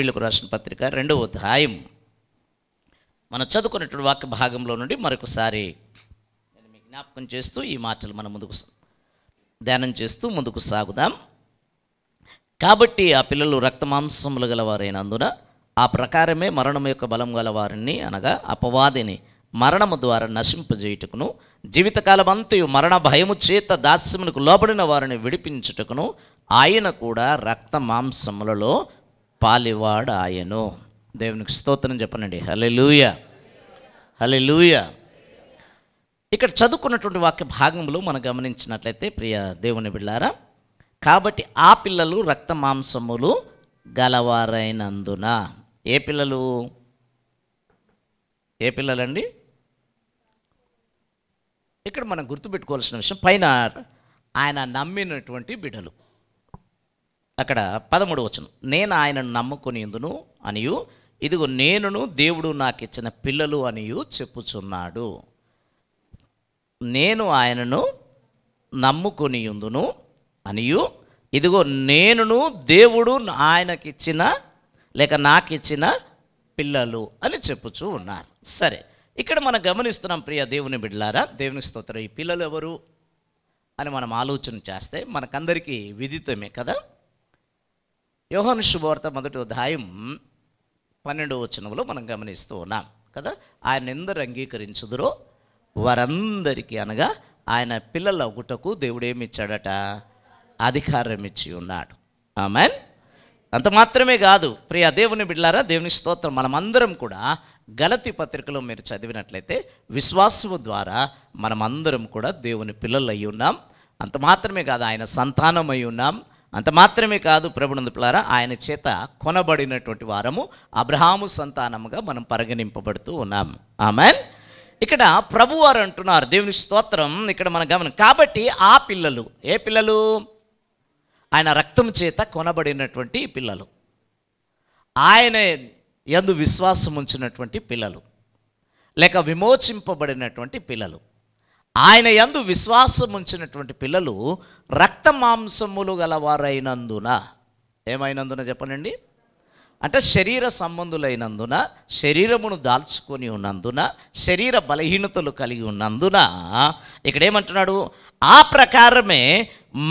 హెబ్రిలకు రాసిన పత్రిక రెండవ అధ్యాయం మనం చదువుకున్నటువంటి వాక్య భాగంలో నుండి మరొకసారి నేను జ్ఞాపకం చేస్తూ ఈ మాటలు మనం ముందుకు ధ్యానం చేస్తూ ముందుకు సాగుదాం కాబట్టి ఆ పిల్లలు రక్తమాంసములు గలవారైనందున ఆ ప్రకారమే మరణం యొక్క బలం గలవారిని అనగా అపవాదిని మరణము ద్వారా నశింపజేయుటకును జీవితకాలమంతయు మరణ భయము చేత దాస్యములకు లోబడిన వారిని విడిపించుటకును ఆయన కూడా రక్త మాంసములలో పాలివాడు ఆయను దేవునికి స్తోత్రం చెప్పనండి హలే హలే హలెలూయ ఇక్కడ చదువుకున్నటువంటి వాక్య భాగంలో మనం గమనించినట్లయితే ప్రియ దేవుని బిళ్ళారా కాబట్టి ఆ పిల్లలు రక్త మాంసములు గలవారైనందున ఏ పిల్లలు ఏ పిల్లలండి ఇక్కడ మనం గుర్తుపెట్టుకోవాల్సిన విషయం పైన ఆయన నమ్మినటువంటి బిడలు అక్కడ పదమూడు వచ్చిన నేను ఆయనను నమ్ముకుని ఎందును అనియు ఇదిగో నేనును దేవుడు నాకు ఇచ్చిన పిల్లలు అనియు చెప్పుచున్నాడు నేను ఆయనను నమ్ముకుని ఉందును అనియు ఇదిగో నేనును దేవుడు ఆయనకిచ్చిన లేక నాకిచ్చిన పిల్లలు అని చెప్పుచూ ఉన్నారు సరే ఇక్కడ మనం గమనిస్తున్నాం ప్రియ దేవుని బిడ్డలారా దేవుని స్తోత్రం ఈ పిల్లలు ఎవరు అని మనం ఆలోచన చేస్తే మనకందరికీ విదితమే కదా యోహాను శుభవార్త మొదటి ఉదాయం పన్నెండవ వచనంలో మనం గమనిస్తూ ఉన్నాం కదా ఆయన ఎందరు అంగీకరించుదురో వారందరికీ అనగా ఆయన పిల్లల ఒకటకు దేవుడేమి ఇచ్చాడట అధికారం ఇచ్చి ఉన్నాడు ఆమెన్ అంత మాత్రమే కాదు ప్రియ దేవుని బిడ్లారా దేవుని స్తోత్రం మనమందరం కూడా గలతి పత్రికలో మీరు చదివినట్లయితే విశ్వాసము ద్వారా మనమందరం కూడా దేవుని పిల్లలు అయి ఉన్నాం అంత మాత్రమే కాదు ఆయన సంతానం అయి ఉన్నాం అంత మాత్రమే కాదు ప్రభునందులారా ఆయన చేత కొనబడినటువంటి వారము అబ్రహాము సంతానముగా మనం పరిగణింపబడుతూ ఉన్నాం ఆమెన్ ఇక్కడ ప్రభువారు అంటున్నారు దేవుని స్తోత్రం ఇక్కడ మనం గమనం కాబట్టి ఆ పిల్లలు ఏ పిల్లలు ఆయన రక్తం చేత కొనబడినటువంటి పిల్లలు ఆయన ఎందు విశ్వాసం ఉంచినటువంటి పిల్లలు లేక విమోచింపబడినటువంటి పిల్లలు ఆయన యందు విశ్వాసముంచినటువంటి ఉంచినటువంటి పిల్లలు రక్త మాంసములు గలవారైనందున ఏమైనందున చెప్పనండి అంటే శరీర సంబంధులైనందున శరీరమును దాల్చుకొని ఉన్నందున శరీర బలహీనతలు కలిగి ఉన్నందున ఇక్కడేమంటున్నాడు ఆ ప్రకారమే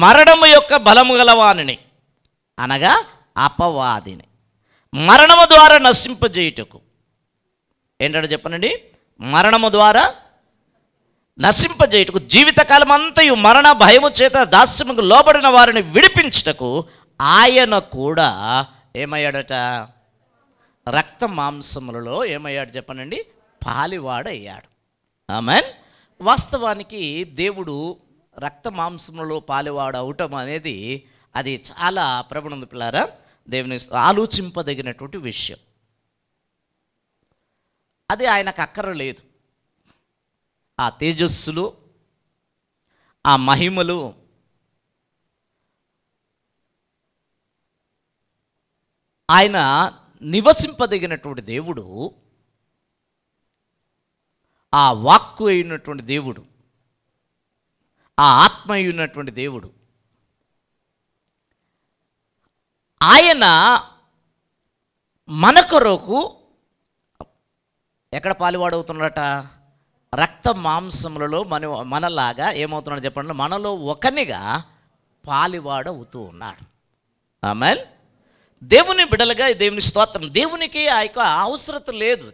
మరణము యొక్క బలము గలవాణిని అనగా అపవాదిని మరణము ద్వారా నశింపజేయుటకు ఏంటంటే చెప్పనండి మరణము ద్వారా నశింపజేయుటకు జీవితకాలం అంతయు మరణ భయము చేత దాస్యముకు లోబడిన వారిని విడిపించుటకు ఆయన కూడా ఏమయ్యాడట రక్త మాంసములలో ఏమయ్యాడు చెప్పనండి పాలివాడయ్యాడు ఆమెన్ వాస్తవానికి దేవుడు రక్త మాంసములలో పాలివాడు అవటం అనేది అది చాలా ప్రబణం పిల్లారా దేవుని ఆలోచింపదగినటువంటి విషయం అది ఆయనకు అక్కర లేదు ఆ తేజస్సులు ఆ మహిమలు ఆయన నివసింపదగినటువంటి దేవుడు ఆ వాక్కు అయినటువంటి దేవుడు ఆ ఆత్మ అయినటువంటి దేవుడు ఆయన మన కొరకు ఎక్కడ పాలువాడవుతున్నాడట రక్త మాంసములలో మన మనలాగా ఏమవుతున్నాడు చెప్పండి మనలో ఒకనిగా పాలివాడవుతూ అవుతూ ఉన్నాడు ఆమె దేవుని బిడలుగా దేవుని స్తోత్రం దేవునికి ఆ యొక్క అవసరత లేదు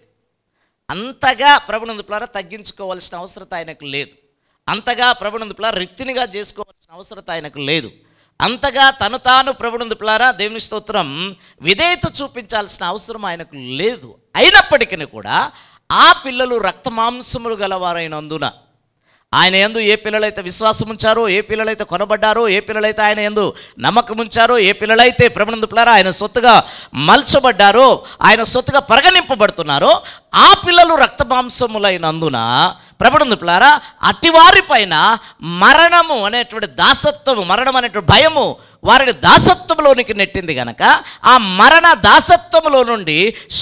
అంతగా ప్రభునందుపులారా తగ్గించుకోవాల్సిన అవసరత ఆయనకు లేదు అంతగా ప్రభునందుపులారా రిక్తినిగా చేసుకోవాల్సిన అవసరత ఆయనకు లేదు అంతగా తను తాను ప్రభునందుపులారా దేవుని స్తోత్రం విధేయత చూపించాల్సిన అవసరం ఆయనకు లేదు అయినప్పటికీ కూడా ఆ పిల్లలు రక్తమాంసములు గలవారైనందున ఆయన ఎందు ఏ పిల్లలైతే విశ్వాసం ఉంచారో ఏ పిల్లలైతే కొనబడ్డారో ఏ పిల్లలైతే ఆయన ఎందు నమ్మకం ఉంచారో ఏ పిల్లలైతే ప్రభునందుపులారా ఆయన సొత్తుగా మలచబడ్డారో ఆయన సొత్తుగా పరిగణింపబడుతున్నారో ఆ పిల్లలు రక్తమాంసములైనందున ప్రభునందుపులారా అటివారి పైన మరణము అనేటువంటి దాసత్వము మరణం అనేటువంటి భయము వారిని దాసత్వంలోనికి నెట్టింది గనక ఆ మరణ దాసత్వంలో నుండి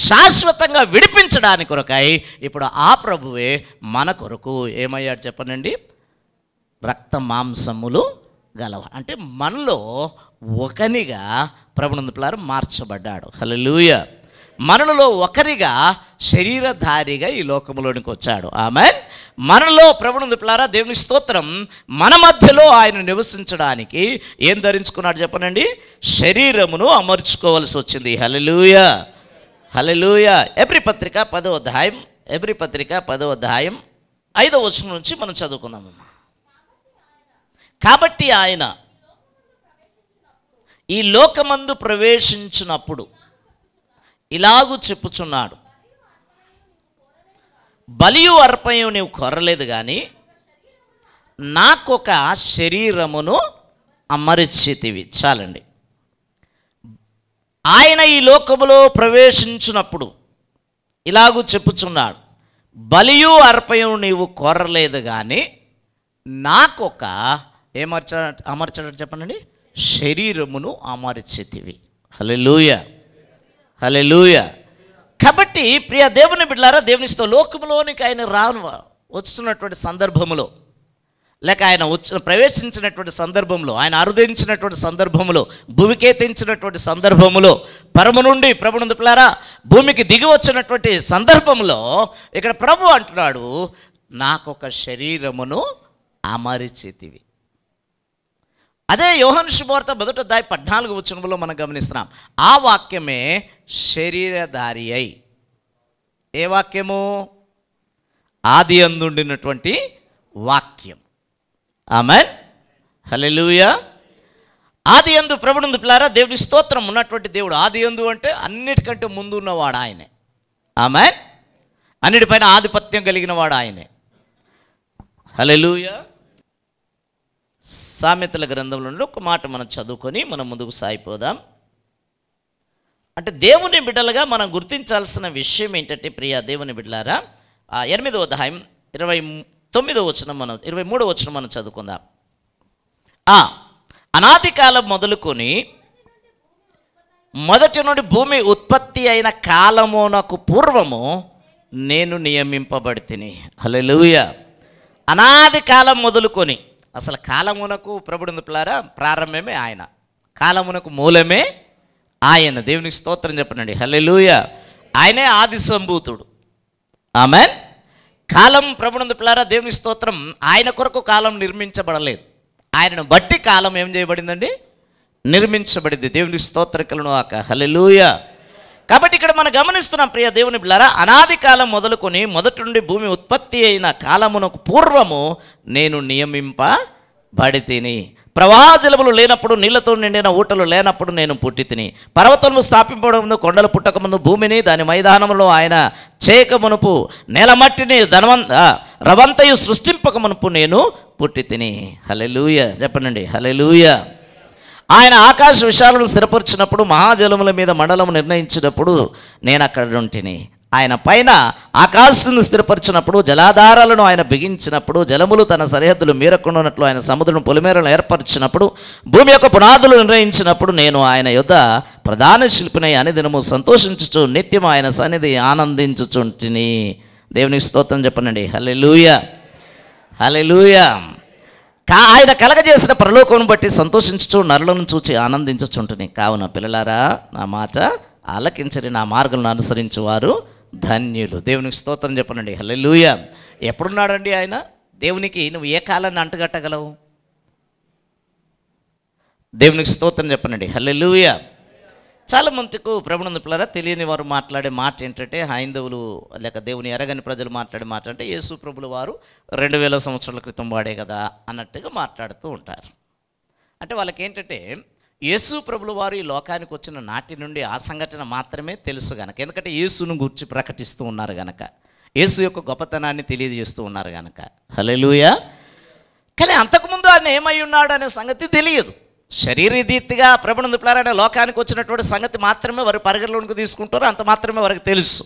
శాశ్వతంగా విడిపించడానికి కొరకై ఇప్పుడు ఆ ప్రభువే మన కొరకు ఏమయ్యాడు చెప్పనండి రక్త మాంసములు గలవ అంటే మనలో ఒకనిగా ప్రభునందులారు మార్చబడ్డాడు హలో మనలో ఒకరిగా శరీరధారిగా ఈ లోకంలోనికి వచ్చాడు ఆమె మనలో ప్రభునందు పిల్లారా దేవుని స్తోత్రం మన మధ్యలో ఆయన నివసించడానికి ఏం ధరించుకున్నాడు చెప్పనండి శరీరమును అమర్చుకోవలసి వచ్చింది హలలుయ హలలుయ ఎబ్రి పత్రిక పదో అధ్యాయం ఎబ్రి పత్రిక పదో అధ్యాయం ఐదో వచ్చిన నుంచి మనం చదువుకున్నాము కాబట్టి ఆయన ఈ లోకమందు ప్రవేశించినప్పుడు ఇలాగూ చెప్పుచున్నాడు బలియు అర్పయం నీవు కొరలేదు కానీ నాకొక శరీరమును అమరిచితివి చాలండి ఆయన ఈ లోకములో ప్రవేశించినప్పుడు ఇలాగూ చెప్పుచున్నాడు బలియు అర్పయం నీవు కొరలేదు కానీ నాకొక ఏమర్చ అమర్చడం చెప్పండి శరీరమును అమర్చితివి హలో అలే లూయ కాబట్టి ప్రియ దేవుని బిడ్డారా దేవునిస్తో లోకంలోనికి ఆయన రాను వస్తున్నటువంటి సందర్భములో లేక ఆయన వచ్చిన ప్రవేశించినటువంటి సందర్భంలో ఆయన అరుదించినటువంటి సందర్భంలో భూమికేతించినటువంటి సందర్భంలో పరమ నుండి ప్రభుని పిల్లారా భూమికి దిగి వచ్చినటువంటి సందర్భంలో ఇక్కడ ప్రభు అంటున్నాడు నాకొక శరీరమును అమరిచితివి అదే యోహన్ శుభార్త మొదట దాయి పద్నాలుగు వచనంలో మనం గమనిస్తున్నాం ఆ వాక్యమే శరీరధారి అయి ఏ వాక్యము ఆది అందుండినటువంటి వాక్యం ఆమె హలెలుయ ఆది అందు ప్రభుడు పిల్లారా దేవుడి స్తోత్రం ఉన్నటువంటి దేవుడు ఆది అందు అంటే అన్నిటికంటే ముందు ఉన్నవాడు ఆయనే ఆమె అన్నిటిపైన ఆధిపత్యం కలిగిన వాడు ఆయనే హలెలుయా సామెతల గ్రంథంలో ఒక మాట మనం చదువుకొని మనం ముందుకు సాగిపోదాం అంటే దేవుని బిడ్డలుగా మనం గుర్తించాల్సిన విషయం ఏంటంటే ప్రియా దేవుని బిడ్డలారా ఎనిమిదవ అధ్యాయం ఇరవై తొమ్మిదవ వచనం మనం ఇరవై మూడవ వచనం మనం చదువుకుందాం అనాది కాలం మొదలుకొని మొదటి నుండి భూమి ఉత్పత్తి అయిన కాలమునకు పూర్వము నేను నియమింపబడితిని హలో అనాది కాలం మొదలుకొని అసలు కాలమునకు ప్రభుడు పిల్లారా ప్రారంభమే ఆయన కాలమునకు మూలమే ఆయన దేవుని స్తోత్రం చెప్పనండి హలెలూయ ఆయనే ఆది సంభూతుడు ఆమె కాలం ప్రభునందు పిల్లారా దేవుని స్తోత్రం ఆయన కొరకు కాలం నిర్మించబడలేదు ఆయనను బట్టి కాలం ఏం చేయబడిందండి నిర్మించబడింది దేవుని స్తోత్రికలను ఆక హలెలూయ కాబట్టి ఇక్కడ మనం గమనిస్తున్నాం ప్రియ దేవుని బిళ్ళారా అనాది కాలం మొదలుకొని మొదటి నుండి భూమి ఉత్పత్తి అయిన కాలమునకు పూర్వము నేను నియమింపబడి తిని జలములు లేనప్పుడు నీళ్లతో నిండిన ఊటలు లేనప్పుడు నేను పుట్టి తిని పర్వతములు స్థాపింపడం కొండలు పుట్టకముందు భూమిని దాని మైదానంలో ఆయన మునుపు నేలమట్టిని ధనవంత రవంతయు సృష్టింపక మునుపు నేను పుట్టి తిని హలెలూయ చెప్పనండి హలెలూయ ఆయన ఆకాశ విశాలను స్థిరపరిచినప్పుడు మహాజలముల మీద మండలం నిర్ణయించినప్పుడు నేను అక్కడ ఉంటిని ఆయన పైన ఆకాశను స్థిరపరిచినప్పుడు జలాధారాలను ఆయన బిగించినప్పుడు జలములు తన సరిహద్దులు ఉన్నట్లు ఆయన సముద్రం పొలిమేరలను ఏర్పరిచినప్పుడు భూమి యొక్క పునాదులు నిర్ణయించినప్పుడు నేను ఆయన యుద్ధ ప్రధాన శిల్పినై దినము సంతోషించుచు నిత్యం ఆయన సన్నిధి ఆనందించుచుంటిని దేవుని స్తోత్రం చెప్పనండి హలే హలెలూయ కా ఆయన కలగజేసిన ప్రలోకం బట్టి సంతోషించచ్చు నరులను చూచి ఆనందించుచుంటుని కావున పిల్లలారా నా మాట ఆలకించని నా మార్గులను అనుసరించి వారు ధన్యులు దేవునికి స్తోత్రం చెప్పనండి హలెలుయ ఎప్పుడున్నాడండి ఆయన దేవునికి నువ్వు ఏ కాలాన్ని అంటగట్టగలవు దేవునికి స్తోత్రం చెప్పనండి హలెలుయ చాలా చాలామందికు పిల్లరా తెలియని వారు మాట్లాడే మాట ఏంటంటే హైందవులు లేక దేవుని ఎరగని ప్రజలు మాట్లాడే మాట అంటే యేసు ప్రభులు వారు రెండు వేల సంవత్సరాల క్రితం వాడే కదా అన్నట్టుగా మాట్లాడుతూ ఉంటారు అంటే వాళ్ళకి ఏంటంటే యేసు ప్రభులు వారు ఈ లోకానికి వచ్చిన నాటి నుండి ఆ సంఘటన మాత్రమే తెలుసు గనక ఎందుకంటే యేసును గుర్చి ప్రకటిస్తూ ఉన్నారు గనక యేసు యొక్క గొప్పతనాన్ని తెలియజేస్తూ ఉన్నారు గనక హలో కానీ అంతకుముందు ఆయన ఏమై ఉన్నాడు అనే సంగతి తెలియదు శరీరరీతిగా ప్రభుని పిల్లారైన లోకానికి వచ్చినటువంటి సంగతి మాత్రమే వారు పరిగణలోనికి తీసుకుంటారు అంత మాత్రమే వారికి తెలుసు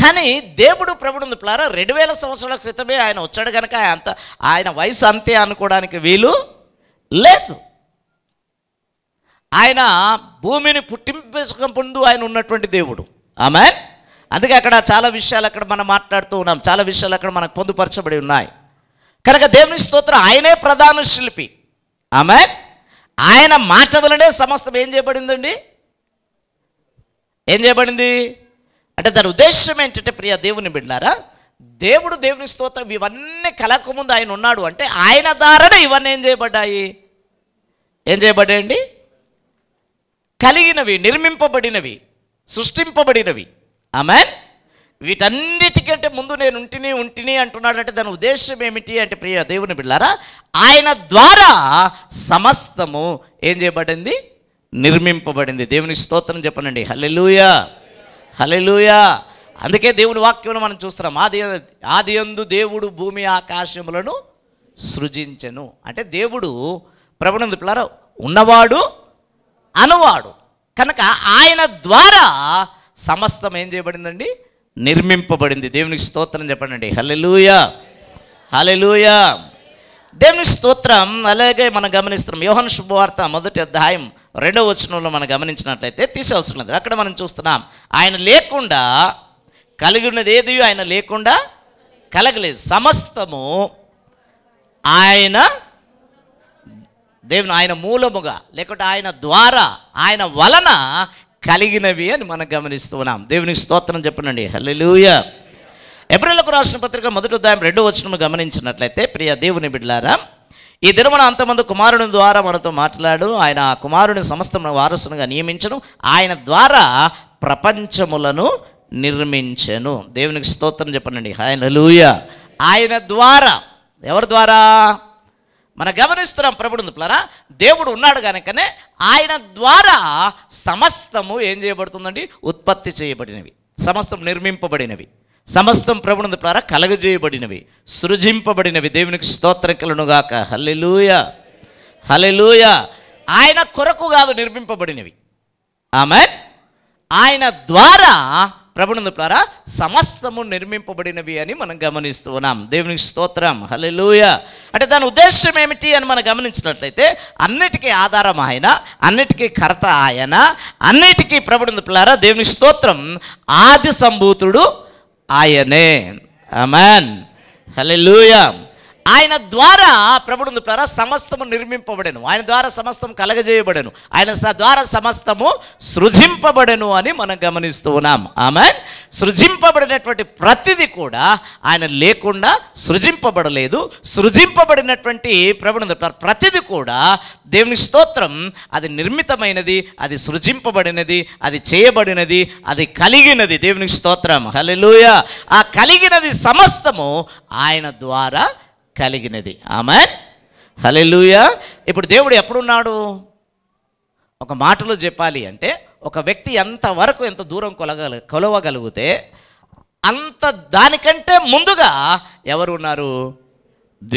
కానీ దేవుడు ప్రభుడు పిల్లారా రెండు వేల సంవత్సరాల క్రితమే ఆయన వచ్చాడు కనుక అంత ఆయన వయసు అంతే అనుకోవడానికి వీలు లేదు ఆయన భూమిని పుట్టింపక ముందు ఆయన ఉన్నటువంటి దేవుడు ఆమె అందుకే అక్కడ చాలా విషయాలు అక్కడ మనం మాట్లాడుతూ ఉన్నాం చాలా విషయాలు అక్కడ మనకు పొందుపరచబడి ఉన్నాయి కనుక దేవుని స్తోత్రం ఆయనే ప్రధాన శిల్పి ఆమె ఆయన మాట వలనే సమస్తం ఏం చేయబడిందండి ఏం చేయబడింది అంటే దాని ఉద్దేశం ఏంటంటే ప్రియ దేవుని బిడ్డారా దేవుడు దేవుని స్తోత్రం ఇవన్నీ కలకముందు ఆయన ఉన్నాడు అంటే ఆయన ద్వారానే ఇవన్నీ ఏం చేయబడ్డాయి ఏం చేయబడ్డాయండి కలిగినవి నిర్మింపబడినవి సృష్టింపబడినవి ఆమెన్ వీటన్నిటికంటే ముందు నేను ఉంటిని ఉంటిని అంటున్నాడంటే దాని ఉద్దేశం ఏమిటి అంటే ప్రియ దేవుని బిడ్డారా ఆయన ద్వారా సమస్తము ఏం చేయబడింది నిర్మింపబడింది దేవుని స్తోత్రం చెప్పనండి హలెలుయా హలెలుయా అందుకే దేవుని వాక్యం మనం చూస్తున్నాం ఆది ఆది ఎందు దేవుడు భూమి ఆకాశములను సృజించను అంటే దేవుడు ప్రభుణం చెప్పారా ఉన్నవాడు అనువాడు కనుక ఆయన ద్వారా సమస్తం ఏం చేయబడిందండి నిర్మింపబడింది దేవునికి స్తోత్రం చెప్పండి హలెలుయా హలెలుయా దేవుని స్తోత్రం అలాగే మనం గమనిస్తున్నాం యోహన్ శుభవార్త మొదటి అధ్యాయం రెండవ వచనంలో మనం గమనించినట్లయితే తీసేవసరం లేదు అక్కడ మనం చూస్తున్నాం ఆయన లేకుండా కలిగి ఉన్నది ఏది ఆయన లేకుండా కలగలేదు సమస్తము ఆయన దేవుని ఆయన మూలముగా లేకుంటే ఆయన ద్వారా ఆయన వలన కలిగినవి అని మనం గమనిస్తూ ఉన్నాం దేవునికి స్తోత్రం చెప్పనండి హలో ఎప్రిల్కు రాసిన పత్రిక మొదటి ఉదాయం రెండు వచ్చిన గమనించినట్లయితే ప్రియ దేవుని బిడ్లారా ఈ దినమున అంతమంది కుమారుని ద్వారా మనతో మాట్లాడు ఆయన ఆ కుమారుని సమస్త వారసునిగా నియమించను ఆయన ద్వారా ప్రపంచములను నిర్మించను దేవునికి స్తోత్రం చెప్పనండి ఆయన లూయ ఆయన ద్వారా ఎవరి ద్వారా మనం గమనిస్తున్నాం ప్రభుడు ఉంది దేవుడు ఉన్నాడు కనుకనే ఆయన ద్వారా సమస్తము ఏం చేయబడుతుందండి ఉత్పత్తి చేయబడినవి సమస్తం నిర్మింపబడినవి సమస్తం ప్రభుడు ద్వారా కలగజేయబడినవి సృజింపబడినవి దేవునికి స్తోత్రం కలనుగాక హలిలూయ ఆయన కొరకు కాదు నిర్మింపబడినవి ఆమె ఆయన ద్వారా ప్రభునందు ద్వారా సమస్తము నిర్మింపబడినవి అని మనం గమనిస్తూ ఉన్నాం దేవునికి స్తోత్రం హలెలూయ అంటే దాని ఉద్దేశం ఏమిటి అని మనం గమనించినట్లయితే అన్నిటికీ ఆధారం ఆయన అన్నిటికీ కర్త ఆయన అన్నిటికీ ప్రభునందు దేవుని దేవునికి స్తోత్రం ఆది సంభూతుడు ఆయనే అమాన్ హలెలూయ ఆయన ద్వారా ప్రభుడు ద్వారా సమస్తము నిర్మింపబడెను ఆయన ద్వారా సమస్తం కలగజేయబడెను ఆయన ద్వారా సమస్తము సృజింపబడెను అని మనం గమనిస్తూ ఉన్నాం ఆమె సృజింపబడినటువంటి ప్రతిది కూడా ఆయన లేకుండా సృజింపబడలేదు సృజింపబడినటువంటి ప్రభుడు ప్రతిది కూడా దేవుని స్తోత్రం అది నిర్మితమైనది అది సృజింపబడినది అది చేయబడినది అది కలిగినది దేవుని స్తోత్రం హలెలుయ ఆ కలిగినది సమస్తము ఆయన ద్వారా కలిగినది ఆమె హలెలుయ ఇప్పుడు దేవుడు ఎప్పుడున్నాడు ఒక మాటలో చెప్పాలి అంటే ఒక వ్యక్తి ఎంతవరకు ఎంత దూరం కొలగల కొలవగలిగితే అంత దానికంటే ముందుగా ఎవరు ఉన్నారు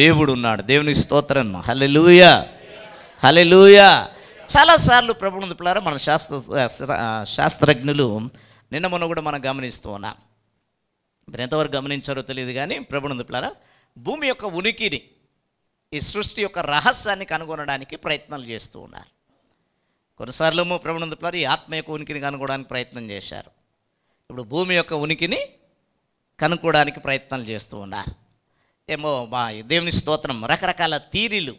దేవుడు ఉన్నాడు దేవుని స్తోత్రం హలే హలెలుయ చాలాసార్లు ప్రభుత్వం పిల్లారా మన శాస్త్ర శాస్త్రజ్ఞులు నిన్న మొన్న కూడా మనం గమనిస్తూ ఉన్నాం ఎంతవరకు గమనించారో తెలియదు కానీ ప్రభుత్వం పిల్లారా భూమి యొక్క ఉనికిని ఈ సృష్టి యొక్క రహస్యాన్ని కనుగొనడానికి ప్రయత్నాలు చేస్తూ ఉన్నారు కొన్నిసార్లు ప్రభునందులారు ఈ ఆత్మ యొక్క ఉనికిని కనుగొనడానికి ప్రయత్నం చేశారు ఇప్పుడు భూమి యొక్క ఉనికిని కనుక్కోవడానికి ప్రయత్నాలు చేస్తూ ఉన్నారు ఏమో మా దేవుని స్తోత్రం రకరకాల థీరీలు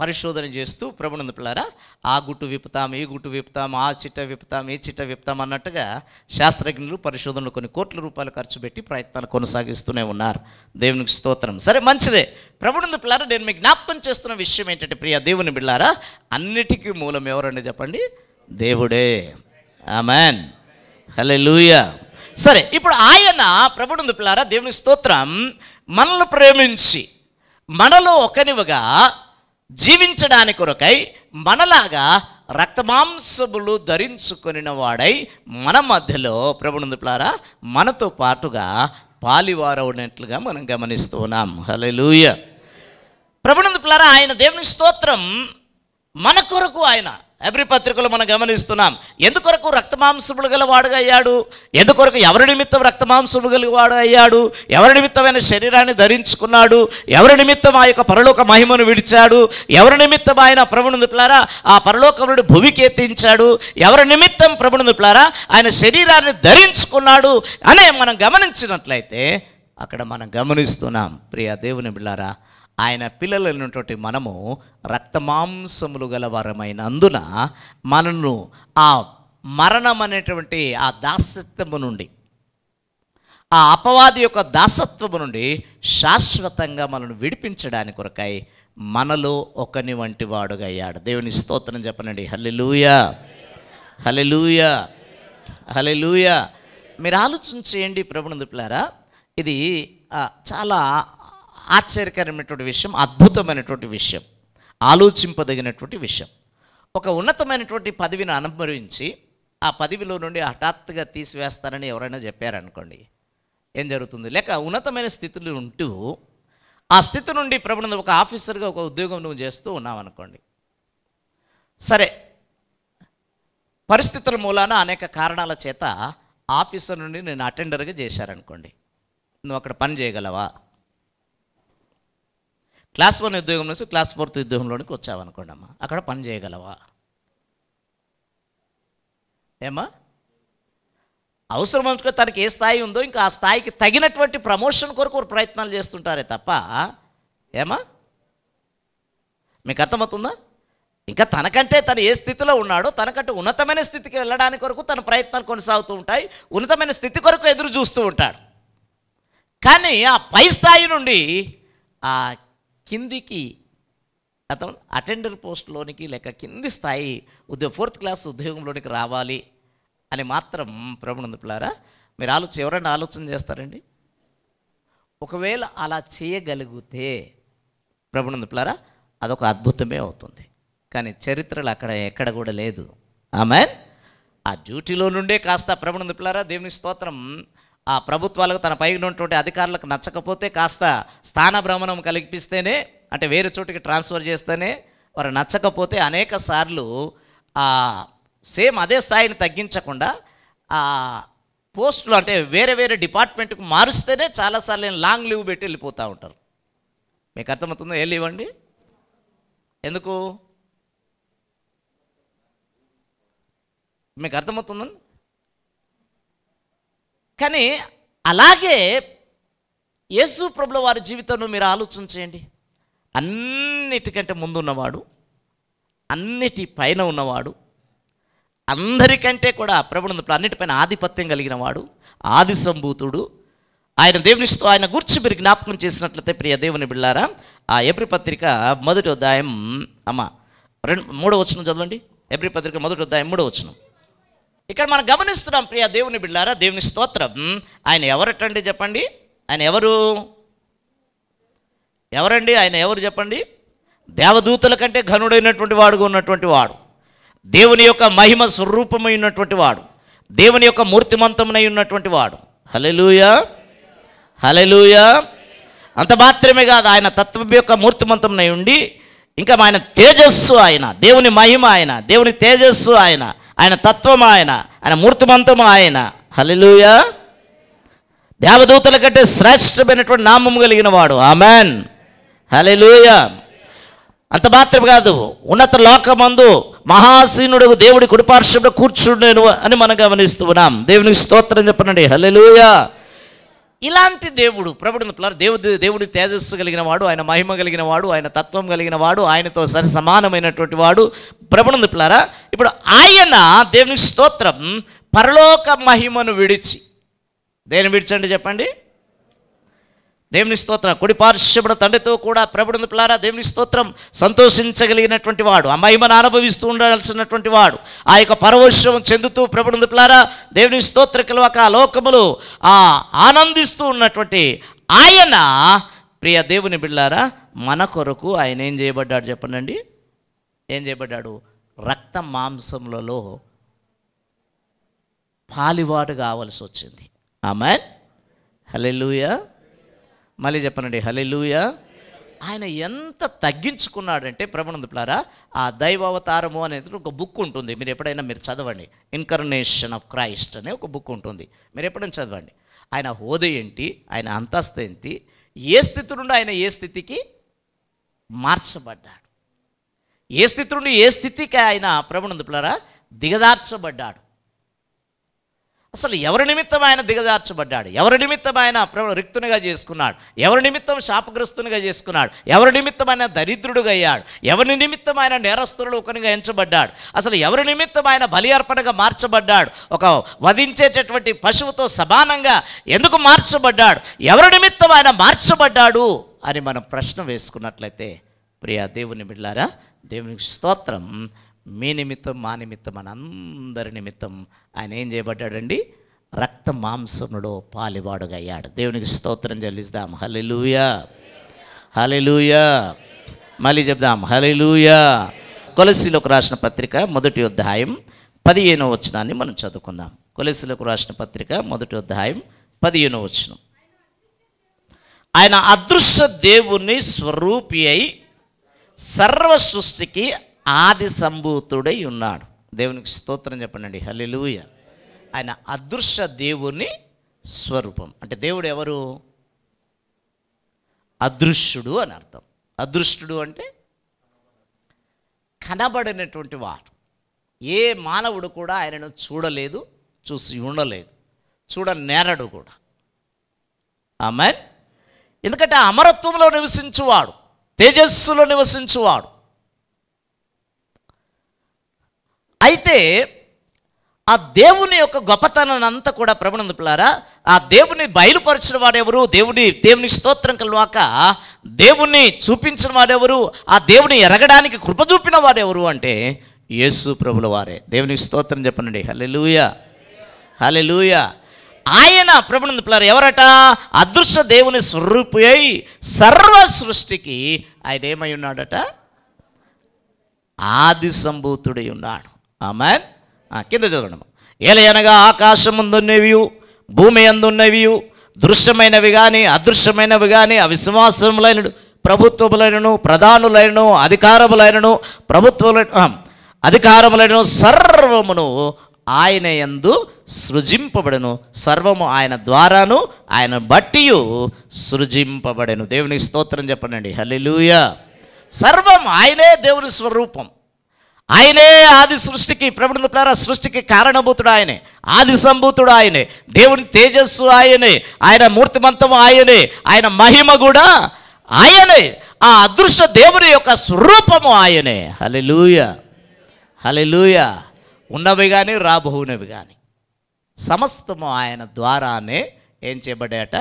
పరిశోధన చేస్తూ ప్రభునందు పిల్లారా ఆ గుట్టు విప్పుతాం ఈ గుట్టు విప్పుతాం ఆ చిట్ట విప్పుతాం ఈ చిట్ట విప్పుతాం అన్నట్టుగా శాస్త్రజ్ఞులు పరిశోధనలు కొన్ని కోట్ల రూపాయలు ఖర్చు పెట్టి ప్రయత్నాలు కొనసాగిస్తూనే ఉన్నారు దేవునికి స్తోత్రం సరే మంచిదే ప్రభునందు పిల్లారా నేను మీకు జ్ఞాపకం చేస్తున్న విషయం ఏంటంటే ప్రియ దేవుని బిళ్ళారా అన్నిటికీ మూలం ఎవరండి చెప్పండి దేవుడే ఆమెన్ హలే లూయా సరే ఇప్పుడు ఆయన ప్రభుడు పిల్లారా దేవుని స్తోత్రం మనల్ని ప్రేమించి మనలో ఒకనివగా జీవించడానికి కొరకై మనలాగా రక్తమాంసములు ధరించుకొనిన వాడై మన మధ్యలో ప్రభునందులారా మనతో పాటుగా పాలివారవునట్లుగా మనం గమనిస్తూ ఉన్నాం హలలుయ ప్రభునందులారా ఆయన దేవుని స్తోత్రం మన కొరకు ఆయన ఎవరి పత్రికలో మనం గమనిస్తున్నాం ఎందుకొరకు రక్తమాంసములు గల వాడుగా అయ్యాడు ఎందుకొరకు ఎవరి నిమిత్తం రక్తమాంసములు గల వాడు అయ్యాడు ఎవరి నిమిత్తమైన శరీరాన్ని ధరించుకున్నాడు ఎవరి నిమిత్తం ఆ యొక్క పరలోక మహిమను విడిచాడు ఎవరి నిమిత్తం ఆయన నిపులారా ఆ పరలోకముడు భువికి ఎత్తించాడు ఎవరి నిమిత్తం నిపులారా ఆయన శరీరాన్ని ధరించుకున్నాడు అనే మనం గమనించినట్లయితే అక్కడ మనం గమనిస్తున్నాం ప్రియా దేవుని బిళ్ళారా ఆయన పిల్లలైనటువంటి మనము రక్తమాంసములు గలవారమైన అందున మనను ఆ మరణం అనేటువంటి ఆ దాసత్వము నుండి ఆ అపవాది యొక్క దాసత్వము నుండి శాశ్వతంగా మనల్ని విడిపించడానికి కొరకై మనలో ఒకని వంటి వాడుగయ్యాడు దేవుని స్తోత్రం చెప్పనండి హలెలూయా హలెలూయా హలెలూయా మీరు ఆలోచన చేయండి ప్రభునందుపులారా ఇది చాలా ఆశ్చర్యకరమైనటువంటి విషయం అద్భుతమైనటువంటి విషయం ఆలోచింపదగినటువంటి విషయం ఒక ఉన్నతమైనటువంటి పదవిని అనుభవించి ఆ పదవిలో నుండి హఠాత్తుగా తీసివేస్తారని ఎవరైనా చెప్పారనుకోండి ఏం జరుగుతుంది లేక ఉన్నతమైన స్థితిలో ఉంటూ ఆ స్థితి నుండి ప్రభుత్వం ఒక ఆఫీసర్గా ఒక ఉద్యోగం నువ్వు చేస్తూ ఉన్నావు అనుకోండి సరే పరిస్థితుల మూలాన అనేక కారణాల చేత ఆఫీసర్ నుండి నేను అటెండర్గా చేశారనుకోండి నువ్వు అక్కడ పని చేయగలవా క్లాస్ వన్ ఉద్యోగం నుంచి క్లాస్ ఫోర్త్ ఉద్యోగంలోనికి వచ్చావనుకోండి అమ్మా అక్కడ పని చేయగలవా ఏమా అవసరం అనుకో తనకి ఏ స్థాయి ఉందో ఇంకా ఆ స్థాయికి తగినటువంటి ప్రమోషన్ కొరకు ప్రయత్నాలు చేస్తుంటారే తప్ప ఏమా మీకు అర్థమవుతుందా ఇంకా తనకంటే తను ఏ స్థితిలో ఉన్నాడో తనకంటే ఉన్నతమైన స్థితికి వెళ్ళడానికి కొరకు తన ప్రయత్నాలు కొనసాగుతూ ఉంటాయి ఉన్నతమైన స్థితి కొరకు ఎదురు చూస్తూ ఉంటాడు కానీ ఆ పై స్థాయి నుండి ఆ కిందికి అతను అటెండర్ పోస్ట్లోనికి లేక కింది స్థాయి ఉద్యోగ ఫోర్త్ క్లాస్ ఉద్యోగంలోనికి రావాలి అని మాత్రం పిల్లారా మీరు ఆలోచన ఎవరైనా ఆలోచన చేస్తారండి ఒకవేళ అలా చేయగలిగితే పిల్లారా అదొక అద్భుతమే అవుతుంది కానీ చరిత్రలు అక్కడ ఎక్కడ కూడా లేదు ఆమె ఆ డ్యూటీలో నుండే కాస్త పిల్లారా దేవుని స్తోత్రం ఆ ప్రభుత్వాలకు తన పైన ఉన్నటువంటి అధికారులకు నచ్చకపోతే కాస్త స్థాన భ్రమణం కల్పిస్తేనే అంటే వేరే చోటికి ట్రాన్స్ఫర్ చేస్తేనే వారు నచ్చకపోతే అనేక సార్లు సేమ్ అదే స్థాయిని తగ్గించకుండా ఆ పోస్టులు అంటే వేరే వేరే డిపార్ట్మెంట్కు మారుస్తేనే చాలాసార్లు నేను లాంగ్ లీవ్ పెట్టి వెళ్ళిపోతూ ఉంటారు మీకు అర్థమవుతుందో ఏ లీవ్ అండి ఎందుకు మీకు అర్థమవుతుందండి కానీ అలాగే యేసు ప్రభుల వారి జీవితంలో మీరు ఆలోచన చేయండి అన్నిటికంటే ముందున్నవాడు అన్నిటి పైన ఉన్నవాడు అందరికంటే కూడా ప్రభుడు అన్నిటిపైన ఆధిపత్యం కలిగిన వాడు ఆది సంభూతుడు ఆయన దేవునిస్తూ ఆయన గుర్చి మీరు జ్ఞాపకం చేసినట్లయితే ప్రియ దేవుని బిళ్ళారా ఆ ఎబ్రి పత్రిక మొదటి ఉదాయం అమ్మ రెండు మూడో చదవండి ఎబ్రి పత్రిక మొదటి ఉదాయం మూడో వచనం ఇక్కడ మనం గమనిస్తున్నాం ప్రియా దేవుని బిళ్ళారా దేవుని స్తోత్రం ఆయన ఎవరటండి చెప్పండి ఆయన ఎవరు ఎవరండి ఆయన ఎవరు చెప్పండి దేవదూతల కంటే ఘనుడైనటువంటి వాడుగా ఉన్నటువంటి వాడు దేవుని యొక్క మహిమ స్వరూపమై ఉన్నటువంటి వాడు దేవుని యొక్క మూర్తిమంతమునై ఉన్నటువంటి వాడు హలెలుయా హలెలుయా అంత మాత్రమే కాదు ఆయన తత్వం యొక్క మూర్తిమంతమునై ఉండి ఇంకా ఆయన తేజస్సు ఆయన దేవుని మహిమ ఆయన దేవుని తేజస్సు ఆయన ఆయన తత్వం ఆయన ఆయన మూర్తిమంతం ఆయన హలిలుయ దేవదూతల కంటే శ్రేష్టమైనటువంటి నామం కలిగిన వాడు ఆమెన్ హలిలుయ అంత మాత్రమే కాదు ఉన్నత లోకమందు మహాసీనుడు దేవుడి కుడిపార్శ్వంలో కూర్చుండేను అని మనం గమనిస్తున్నాం దేవునికి స్తోత్రం చెప్పనండి హలెలుయా ఇలాంటి దేవుడు ప్రభుడు దేవుడు దేవుడి తేజస్సు కలిగిన వాడు ఆయన మహిమ కలిగిన వాడు ఆయన తత్వం కలిగిన వాడు ఆయనతో సరి సమానమైనటువంటి వాడు ప్రభుడు పిల్లారా ఇప్పుడు ఆయన దేవుని స్తోత్రం పరలోక మహిమను విడిచి దేని విడిచండి చెప్పండి దేవుని స్తోత్రం కుడి పార్శ్వముడు తండ్రితో కూడా ప్రభుడిని పిల్లారా దేవుని స్తోత్రం సంతోషించగలిగినటువంటి వాడు ఆ మహిమను అనుభవిస్తూ ఉండాల్సినటువంటి వాడు ఆ యొక్క పరవశ్వం చెందుతూ ప్రభుడిని పిల్లారా దేవుని స్తోత్ర కలవక లోకములు ఆ ఆనందిస్తూ ఉన్నటువంటి ఆయన ప్రియ దేవుని బిళ్ళారా మన కొరకు ఆయన ఏం చేయబడ్డాడు చెప్పండి ఏం చేయబడ్డాడు రక్త మాంసములలో పాలివాడు కావలసి వచ్చింది హలో హలెలుయా మళ్ళీ చెప్పనండి హలెలుయా ఆయన ఎంత తగ్గించుకున్నాడంటే ప్రభునందులారా ఆ దైవావతారము అనేది ఒక బుక్ ఉంటుంది మీరు ఎప్పుడైనా మీరు చదవండి ఇన్కర్నేషన్ ఆఫ్ క్రైస్ట్ అనే ఒక బుక్ ఉంటుంది మీరు ఎప్పుడైనా చదవండి ఆయన హోదా ఏంటి ఆయన అంతస్తు ఏంటి ఏ స్థితి నుండి ఆయన ఏ స్థితికి మార్చబడ్డాడు ఏ స్థితి నుండి ఏ స్థితికి ఆయన ప్రభునందులారా దిగదార్చబడ్డాడు అసలు ఎవరి నిమిత్తం ఆయన దిగజార్చబడ్డాడు ఎవరి నిమిత్తం ఆయన రిక్తునిగా చేసుకున్నాడు ఎవరి నిమిత్తం శాపగ్రస్తునిగా చేసుకున్నాడు ఎవరి నిమిత్తం ఆయన దరిద్రుడుగా అయ్యాడు ఎవరి నిమిత్తం ఆయన నేరస్తులు ఒకనిగా ఎంచబడ్డాడు అసలు ఎవరి నిమిత్తం ఆయన బలి అర్పణగా మార్చబడ్డాడు ఒక వధించేటటువంటి పశువుతో సమానంగా ఎందుకు మార్చబడ్డాడు ఎవరి నిమిత్తం ఆయన మార్చబడ్డాడు అని మనం ప్రశ్న వేసుకున్నట్లయితే ప్రియా దేవుని బిడ్లారా దేవునికి స్తోత్రం మీ నిమిత్తం మా నిమిత్తం అందరి నిమిత్తం ఆయన ఏం చేయబడ్డాడండి రక్త మాంసములో పాలివాడుగా అయ్యాడు దేవునికి స్తోత్రం చెల్లిస్తాం హలిలుయా హలిలుయా మళ్ళీ చెప్దాం హలిలుయా కొలసిలోకి రాసిన పత్రిక మొదటి అధ్యాయం పదిహేనో వచనాన్ని మనం చదువుకుందాం కొలసిలోకి రాసిన పత్రిక మొదటి అధ్యాయం పదిహేనో వచనం ఆయన అదృశ్య దేవుని స్వరూపి అయి సర్వ సృష్టికి ఆది సంభూతుడై ఉన్నాడు దేవునికి స్తోత్రం చెప్పండి హలెలుయ ఆయన అదృశ్య దేవుని స్వరూపం అంటే దేవుడు ఎవరు అదృశ్యుడు అని అర్థం అదృష్టుడు అంటే కనబడినటువంటి వాడు ఏ మానవుడు కూడా ఆయనను చూడలేదు చూసి ఉండలేదు చూడ నేరడు కూడా ఆమె ఎందుకంటే అమరత్వంలో నివసించువాడు తేజస్సులో నివసించువాడు అయితే ఆ దేవుని యొక్క గొప్పతనాన్ని అంతా కూడా పిల్లారా ఆ దేవుని బయలుపరిచిన వాడెవరు దేవుని దేవుని స్తోత్రం కలవాక దేవుణ్ణి చూపించిన వాడెవరు ఆ దేవుని ఎరగడానికి కృప చూపిన వాడెవరు అంటే యేసు ప్రభుల వారే దేవుని స్తోత్రం చెప్పనండి హలే హలెలుయ ఆయన ప్రభునందుపులారు ఎవరట అదృశ్య దేవుని స్వరూపు అయి సర్వ సృష్టికి ఆయన ఏమై ఉన్నాడట ఆది సంభూతుడై ఉన్నాడు ఆమెన్ కింద చదవండి ఏలయనగా ఆకాశం ముందున్నవి భూమి అందున్నవి దృశ్యమైనవి కానీ అదృశ్యమైనవి కానీ అవిశ్వాసములైన ప్రభుత్వములైనను ప్రధానులైనను అధికారములైనను ప్రభుత్వముల అధికారములైన సర్వమును ఆయన ఎందు సృజింపబడను సర్వము ఆయన ద్వారాను ఆయన బట్టి సృజింపబడను దేవునికి స్తోత్రం చెప్పనండి హలిలుయ సర్వం ఆయనే దేవుని స్వరూపం ఆయనే ఆది సృష్టికి ప్రభుత్వ ప్రార సృష్టికి కారణభూతుడు ఆయనే ఆది సంభూతుడు ఆయనే దేవుని తేజస్సు ఆయనే ఆయన మూర్తిమంతం ఆయనే ఆయన మహిమ కూడా ఆయనే ఆ అదృశ్య దేవుని యొక్క స్వరూపము ఆయనే హలెలూయ హలెలూయ ఉన్నవి కానీ రాబోవునవి కానీ సమస్తము ఆయన ద్వారానే ఏం చేయబడ్డాయట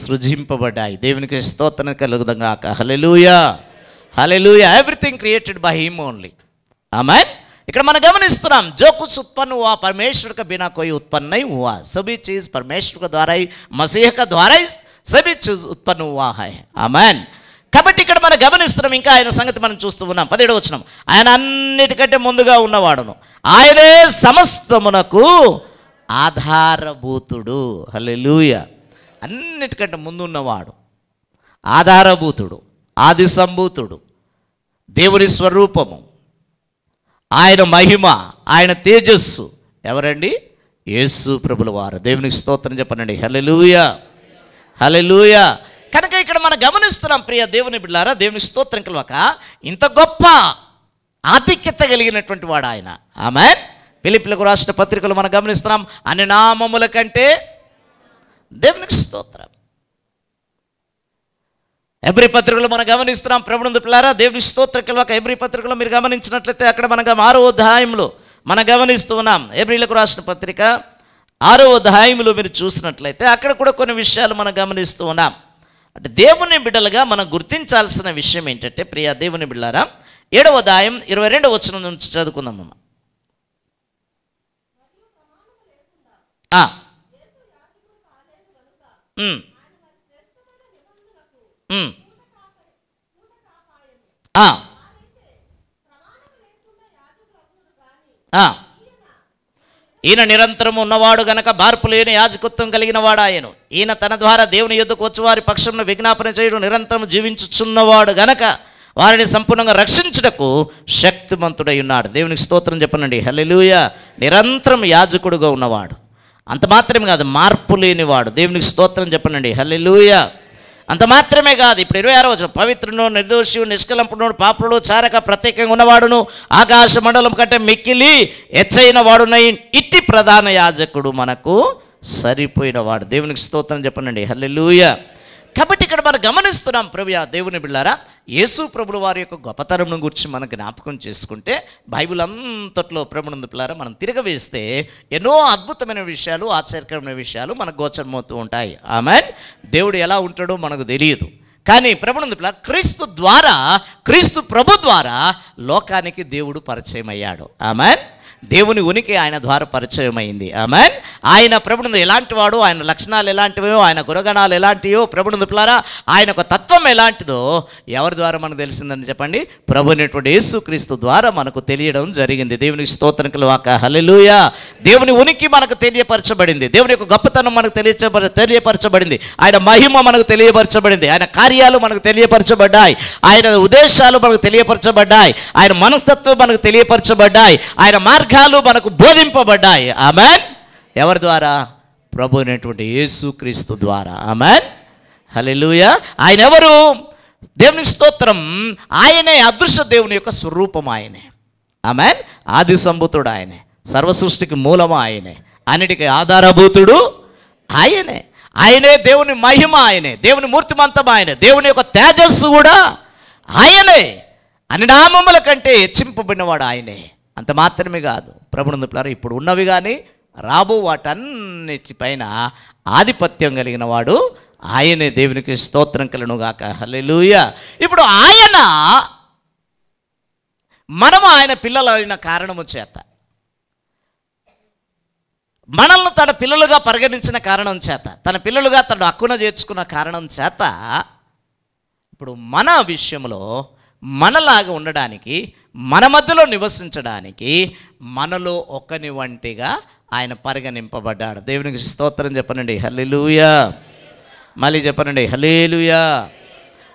సృజింపబడ్డాయి దేవునికి స్తోత్రం కలుగుదాక hallelujah hallelujah everything created by him only ఆమె ఇక్కడ మనం గమనిస్తున్నాం జో कुछ उत्पन्न हुआ బినా का बिना कोई उत्पन्न नहीं हुआ ద్వారా चीज परमेश्वर का द्वारा ही मसीह का ఆమెన్ కాబట్టి ఇక్కడ మనం గమనిస్తున్నాం ఇంకా ఆయన సంగతి మనం చూస్తూ ఉన్నాం పదిహేడు వచ్చినాం ఆయన అన్నిటికంటే ముందుగా ఉన్నవాడును ఆయనే సమస్తమునకు ఆధారభూతుడు హలెలూయ అన్నిటికంటే ముందున్నవాడు ఆధారభూతుడు ఆది సంభూతుడు దేవుని స్వరూపము ఆయన మహిమ ఆయన తేజస్సు ఎవరండి యేసు ప్రభుల వారు దేవునికి స్తోత్రం చెప్పనండి హలెలూయ హలెలూయ కనుక ఇక్కడ మనం గమనిస్తున్నాం ప్రియ దేవుని బిడ్డారా దేవునికి స్తోత్రం కలవక ఇంత గొప్ప ఆధిక్యత కలిగినటువంటి వాడు ఆయన ఆమె పిలిపిలకు రాష్ట్ర పత్రికలు మనం గమనిస్తున్నాం అన్ని నామముల కంటే దేవునికి స్తోత్రం ఎబ్రి పత్రికలు మనం గమనిస్తున్నాం ప్రభునందు పిల్లారా దేవుని స్తోత్రకలు ఒక ఎబ్రి పత్రికలు మీరు గమనించినట్లయితే అక్కడ మనం ఆరో అధ్యాయంలో మనం గమనిస్తూ ఉన్నాం ఎబ్రిలకు రాసిన పత్రిక ఆరో అధ్యాయంలో మీరు చూసినట్లయితే అక్కడ కూడా కొన్ని విషయాలు మనం గమనిస్తూ ఉన్నాం అంటే దేవుని బిడ్డలుగా మనం గుర్తించాల్సిన విషయం ఏంటంటే ప్రియా దేవుని బిడ్డలారా ఏడవ అధ్యాయం ఇరవై రెండవ వచ్చిన నుంచి చదువుకుందాం అమ్మ ఈయన నిరంతరం ఉన్నవాడు గనక మార్పు లేని యాజకత్వం కలిగిన వాడు ఆయన ఈయన తన ద్వారా దేవుని ఎద్దుకు వచ్చి వారి పక్షంలో విజ్ఞాపన చేయడం నిరంతరం జీవించుచున్నవాడు గనక వారిని సంపూర్ణంగా రక్షించుటకు శక్తిమంతుడై ఉన్నాడు దేవునికి స్తోత్రం చెప్పనండి హలెలుయ నిరంతరం యాజకుడుగా ఉన్నవాడు అంత మాత్రమే కాదు మార్పు లేనివాడు దేవునికి స్తోత్రం చెప్పనండి హలెలుయ అంత మాత్రమే కాదు ఇప్పుడు ఇరవై ఆరో వచ్చిన పవిత్రును నిర్దోషి నిష్కలంపుడు పాపుడు చారక ప్రత్యేకంగా ఉన్నవాడును ఆకాశ మండలం కంటే మిక్కిలి ఎచ్చైన వాడునై ఇట్టి ప్రధాన యాజకుడు మనకు సరిపోయిన వాడు దేవునికి స్తోత్రం చెప్పనండి హల్లెలూయ ఇక్కడ మనం గమనిస్తున్నాం ప్రభుయా దేవుని బిళ్ళారా యేసు ప్రభుల వారి యొక్క గొప్పతనం గురించి మనం జ్ఞాపకం చేసుకుంటే బైబిల్ అంతట్లో ప్రభునందు పిల్లారా మనం తిరగవేస్తే ఎన్నో అద్భుతమైన విషయాలు ఆశ్చర్యకరమైన విషయాలు మనకు గోచరమవుతూ ఉంటాయి ఆమె దేవుడు ఎలా ఉంటాడో మనకు తెలియదు కానీ ప్రభునందు పిల్ల క్రీస్తు ద్వారా క్రీస్తు ప్రభు ద్వారా లోకానికి దేవుడు పరిచయం అయ్యాడు ఆమెన్ దేవుని ఉనికి ఆయన ద్వారా పరిచయమైంది ఆమె ఆయన ప్రభుడు ఎలాంటి వాడు ఆయన లక్షణాలు ఎలాంటివో ఆయన గురగణాలు ఎలాంటివో ప్రభుడు పిల్లారా ఆయన ఒక తత్వం ఎలాంటిదో ఎవరి ద్వారా మనకు తెలిసిందని చెప్పండి యేసు యేసుక్రీస్తు ద్వారా మనకు తెలియడం జరిగింది దేవుని స్తోత్రకులు వాక హలెలుయ దేవుని ఉనికి మనకు తెలియపరచబడింది దేవుని యొక్క గొప్పతనం మనకు తెలియచ తెలియపరచబడింది ఆయన మహిమ మనకు తెలియపరచబడింది ఆయన కార్యాలు మనకు తెలియపరచబడ్డాయి ఆయన ఉద్దేశాలు మనకు తెలియపరచబడ్డాయి ఆయన మనస్తత్వం మనకు తెలియపరచబడ్డాయి ఆయన మార్గ మార్గాలు మనకు బోధింపబడ్డాయి ఆమె ఎవరి ద్వారా ప్రభు అనేటువంటి యేసుక్రీస్తు ద్వారా ఆమె హలెలుయ ఆయన ఎవరు దేవుని స్తోత్రం ఆయనే అదృశ్య దేవుని యొక్క స్వరూపం ఆయనే ఆమె ఆది సంభూతుడు ఆయనే సర్వసృష్టికి మూలము ఆయనే అన్నిటికి ఆధారభూతుడు ఆయనే ఆయనే దేవుని మహిమ ఆయనే దేవుని మూర్తిమంతం ఆయనే దేవుని యొక్క తేజస్సు కూడా ఆయనే అని నామముల కంటే హెచ్చింపబడినవాడు ఆయనే అంత మాత్రమే కాదు పిల్లలు ఇప్పుడు ఉన్నవి కానీ రాబో వాటన్నిటి పైన ఆధిపత్యం కలిగిన వాడు ఆయనే దేవునికి స్తోత్రం కలను గాక హలెలుయ ఇప్పుడు ఆయన మనం ఆయన పిల్లలైన కారణము చేత మనల్ని తన పిల్లలుగా పరిగణించిన కారణం చేత తన పిల్లలుగా తను హక్కున చేర్చుకున్న కారణం చేత ఇప్పుడు మన విషయంలో మనలాగా ఉండడానికి మన మధ్యలో నివసించడానికి మనలో ఒకని వంటిగా ఆయన పరిగణింపబడ్డాడు దేవునికి స్తోత్రం చెప్పనండి హలేలుయా మళ్ళీ చెప్పనండి హలేలుయా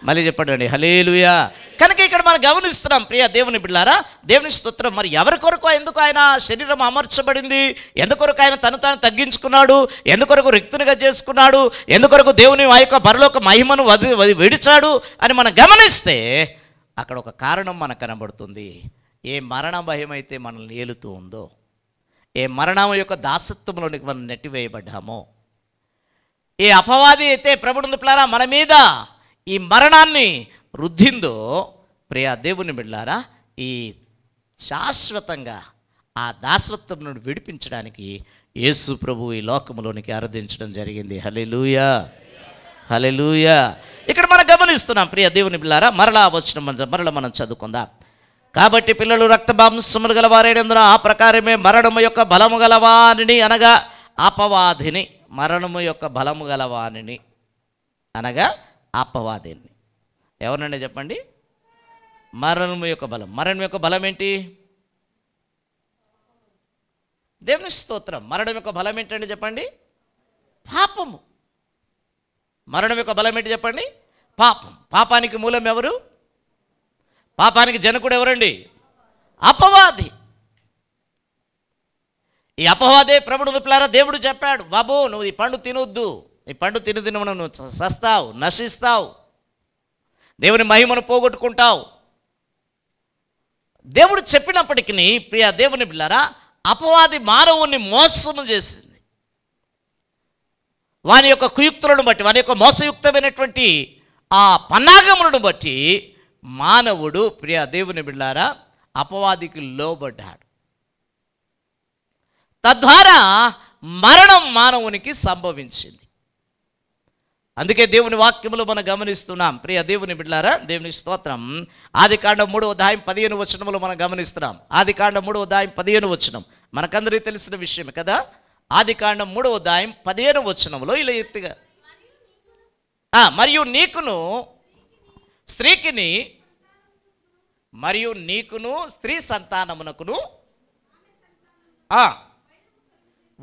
మళ్ళీ చెప్పండి హలేలుయా కనుక ఇక్కడ మనం గమనిస్తున్నాం ప్రియా దేవుని బిడ్డారా దేవుని స్తోత్రం మరి ఎవరి కొరకు ఎందుకు ఆయన శరీరం అమర్చబడింది ఎందుకొరకు ఆయన తను తాను తగ్గించుకున్నాడు ఎందుకొరకు రిక్తునిగా చేసుకున్నాడు ఎందుకొరకు దేవుని ఆ యొక్క బరలోక మహిమను వది విడిచాడు అని మనం గమనిస్తే అక్కడ ఒక కారణం మనకు కనబడుతుంది ఏ మరణ భయం అయితే మనల్ని ఏలుతూ ఉందో ఏ మరణం యొక్క దాసత్వంలోనికి మనం నెట్టివేయబడ్డామో ఏ అపవాది అయితే ప్రభుడు పిల్లారా మన మీద ఈ మరణాన్ని రుద్దిందో ప్రియా దేవుని బిడ్డారా ఈ శాశ్వతంగా ఆ దాసత్వం నుండి విడిపించడానికి యేసు ప్రభు ఈ లోకంలోనికి ఆరాధించడం జరిగింది హలే హలెలూయా ఇక్కడ మనం గమనిస్తున్నాం ప్రియ దేవుని పిల్లారా మరలా వచ్చిన మరల మనం చదువుకుందాం కాబట్టి పిల్లలు రక్తమాంసములు గలవారేనందున ఆ ప్రకారమే మరణము యొక్క బలము గలవాణిని అనగా అపవాదిని మరణము యొక్క బలము గలవాణిని అనగా అపవాదిని ఎవరినండి చెప్పండి మరణము యొక్క బలం మరణం యొక్క బలం ఏంటి దేవుని స్తోత్రం మరణం యొక్క బలం ఏంటండి చెప్పండి పాపము మరణం యొక్క బలం ఏంటి చెప్పండి పాపం పాపానికి మూలం ఎవరు పాపానికి జనకుడు ఎవరండి అపవాది ఈ అపవాదే ప్రభుడు విప్లారా దేవుడు చెప్పాడు బాబు నువ్వు ఈ పండు తినొద్దు ఈ పండు తిని తిన నువ్వు సస్తావు నశిస్తావు దేవుని మహిమను పోగొట్టుకుంటావు దేవుడు చెప్పినప్పటికీ ప్రియా దేవుని పిల్లారా అపవాది మానవుని మోసము చేసి వాని యొక్క కుయుక్తులను బట్టి వాని యొక్క మోసయుక్తమైనటువంటి ఆ పన్నాగములను బట్టి మానవుడు ప్రియ దేవుని బిళ్ళారా అపవాదికి లోబడ్డాడు తద్వారా మరణం మానవునికి సంభవించింది అందుకే దేవుని వాక్యములు మనం గమనిస్తున్నాం ప్రియ దేవుని బిడ్డారా దేవుని స్తోత్రం ఆది కాండం మూడవ దాయం పదిహేను వచనములు మనం గమనిస్తున్నాం ఆది కాండం మూడవ దాయం పదిహేను వచనం మనకందరికీ తెలిసిన విషయమే కదా ఆది కాండం మూడవ దాయం పదిహేను వచనంలో ఇలా ఎత్తుగా మరియు నీకును స్త్రీకిని మరియు నీకును స్త్రీ సంతానమునకును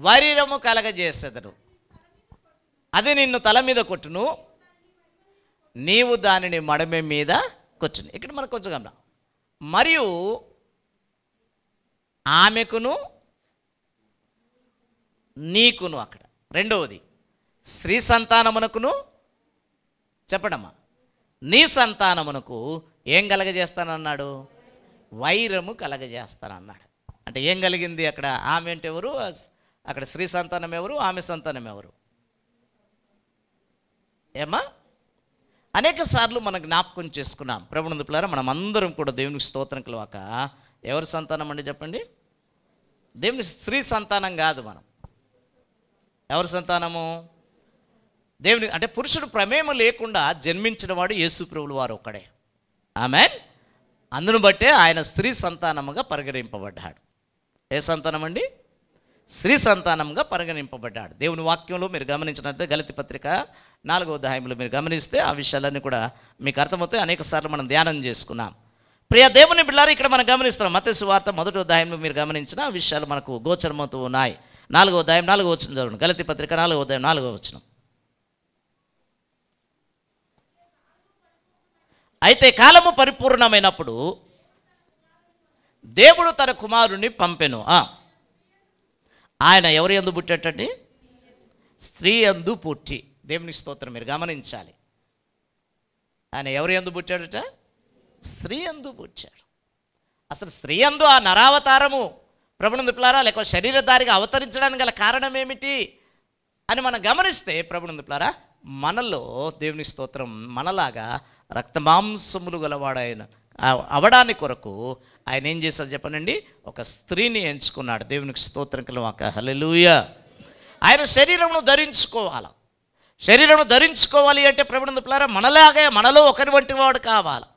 వైరము కలగజేసేదను అది నిన్ను తల మీద కొట్టును నీవు దానిని మడమె మీద కొట్టును ఇక్కడ మనకు కొంచెం గమనం మరియు ఆమెకును నీకును అక్కడ రెండవది స్త్రీ సంతానమునకును చెప్పడమ్మా నీ సంతానమునకు ఏం కలగజేస్తానన్నాడు వైరము కలగజేస్తానన్నాడు అంటే ఏం కలిగింది అక్కడ ఆమె అంటే ఎవరు అక్కడ స్త్రీ సంతానం ఎవరు ఆమె సంతానం ఎవరు ఏమా అనేక సార్లు మనం జ్ఞాపకం చేసుకున్నాం ప్రభునందుపులారా మనం అందరం కూడా దేవునికి స్తోత్రం కలవాక ఎవరి సంతానం అండి చెప్పండి దేవుని స్త్రీ సంతానం కాదు మనం ఎవరి సంతానము దేవుని అంటే పురుషుడు ప్రమేయం లేకుండా జన్మించిన వాడు యేసు ప్రభులు వారు ఒక్కడే ఆమె అందును బట్టే ఆయన స్త్రీ సంతానముగా పరిగణింపబడ్డాడు ఏ సంతానం అండి స్త్రీ సంతానంగా పరిగణింపబడ్డాడు దేవుని వాక్యంలో మీరు గమనించినట్టు గలతి పత్రిక నాలుగో అధ్యాయంలో మీరు గమనిస్తే ఆ విషయాలన్నీ కూడా మీకు అర్థమవుతాయి అనేక సార్లు మనం ధ్యానం చేసుకున్నాం ప్రియ దేవుని బిళ్ళారు ఇక్కడ మనం గమనిస్తున్నాం మత్స్సు వార్త మొదటి అధ్యాయంలో మీరు గమనించిన విషయాలు మనకు గోచరమవుతూ ఉన్నాయి నాలుగో అధ్యాయం నాలుగో వచ్చిన చదవండి గలతి పత్రిక నాలుగో అధ్యాయం నాలుగో వచ్చిన అయితే కాలము పరిపూర్ణమైనప్పుడు దేవుడు తన కుమారుణ్ణి పంపెను ఆయన ఎవరి ఎందు పుట్టేటండి స్త్రీ ఎందు పుట్టి దేవుని స్తోత్రం మీరు గమనించాలి ఆయన ఎవరి ఎందు పుట్టాడట స్త్రీ ఎందు పుట్టాడు అసలు స్త్రీ ఎందు ఆ నరావతారము ప్రభునందుపులారా లేక శరీరధారిగా అవతరించడానికి గల కారణం ఏమిటి అని మనం గమనిస్తే ప్రభునందుపులారా మనలో దేవుని స్తోత్రం మనలాగా రక్తమాంసములు గలవాడాయన అవడాని కొరకు ఆయన ఏం చేశారు చెప్పనండి ఒక స్త్రీని ఎంచుకున్నాడు దేవునికి స్తోత్రం కలవాక హలలుయ ఆయన శరీరమును ధరించుకోవాలి శరీరము ధరించుకోవాలి అంటే ప్రభునందుపులారా మనలాగే మనలో ఒకరి వంటి వాడు కావాలి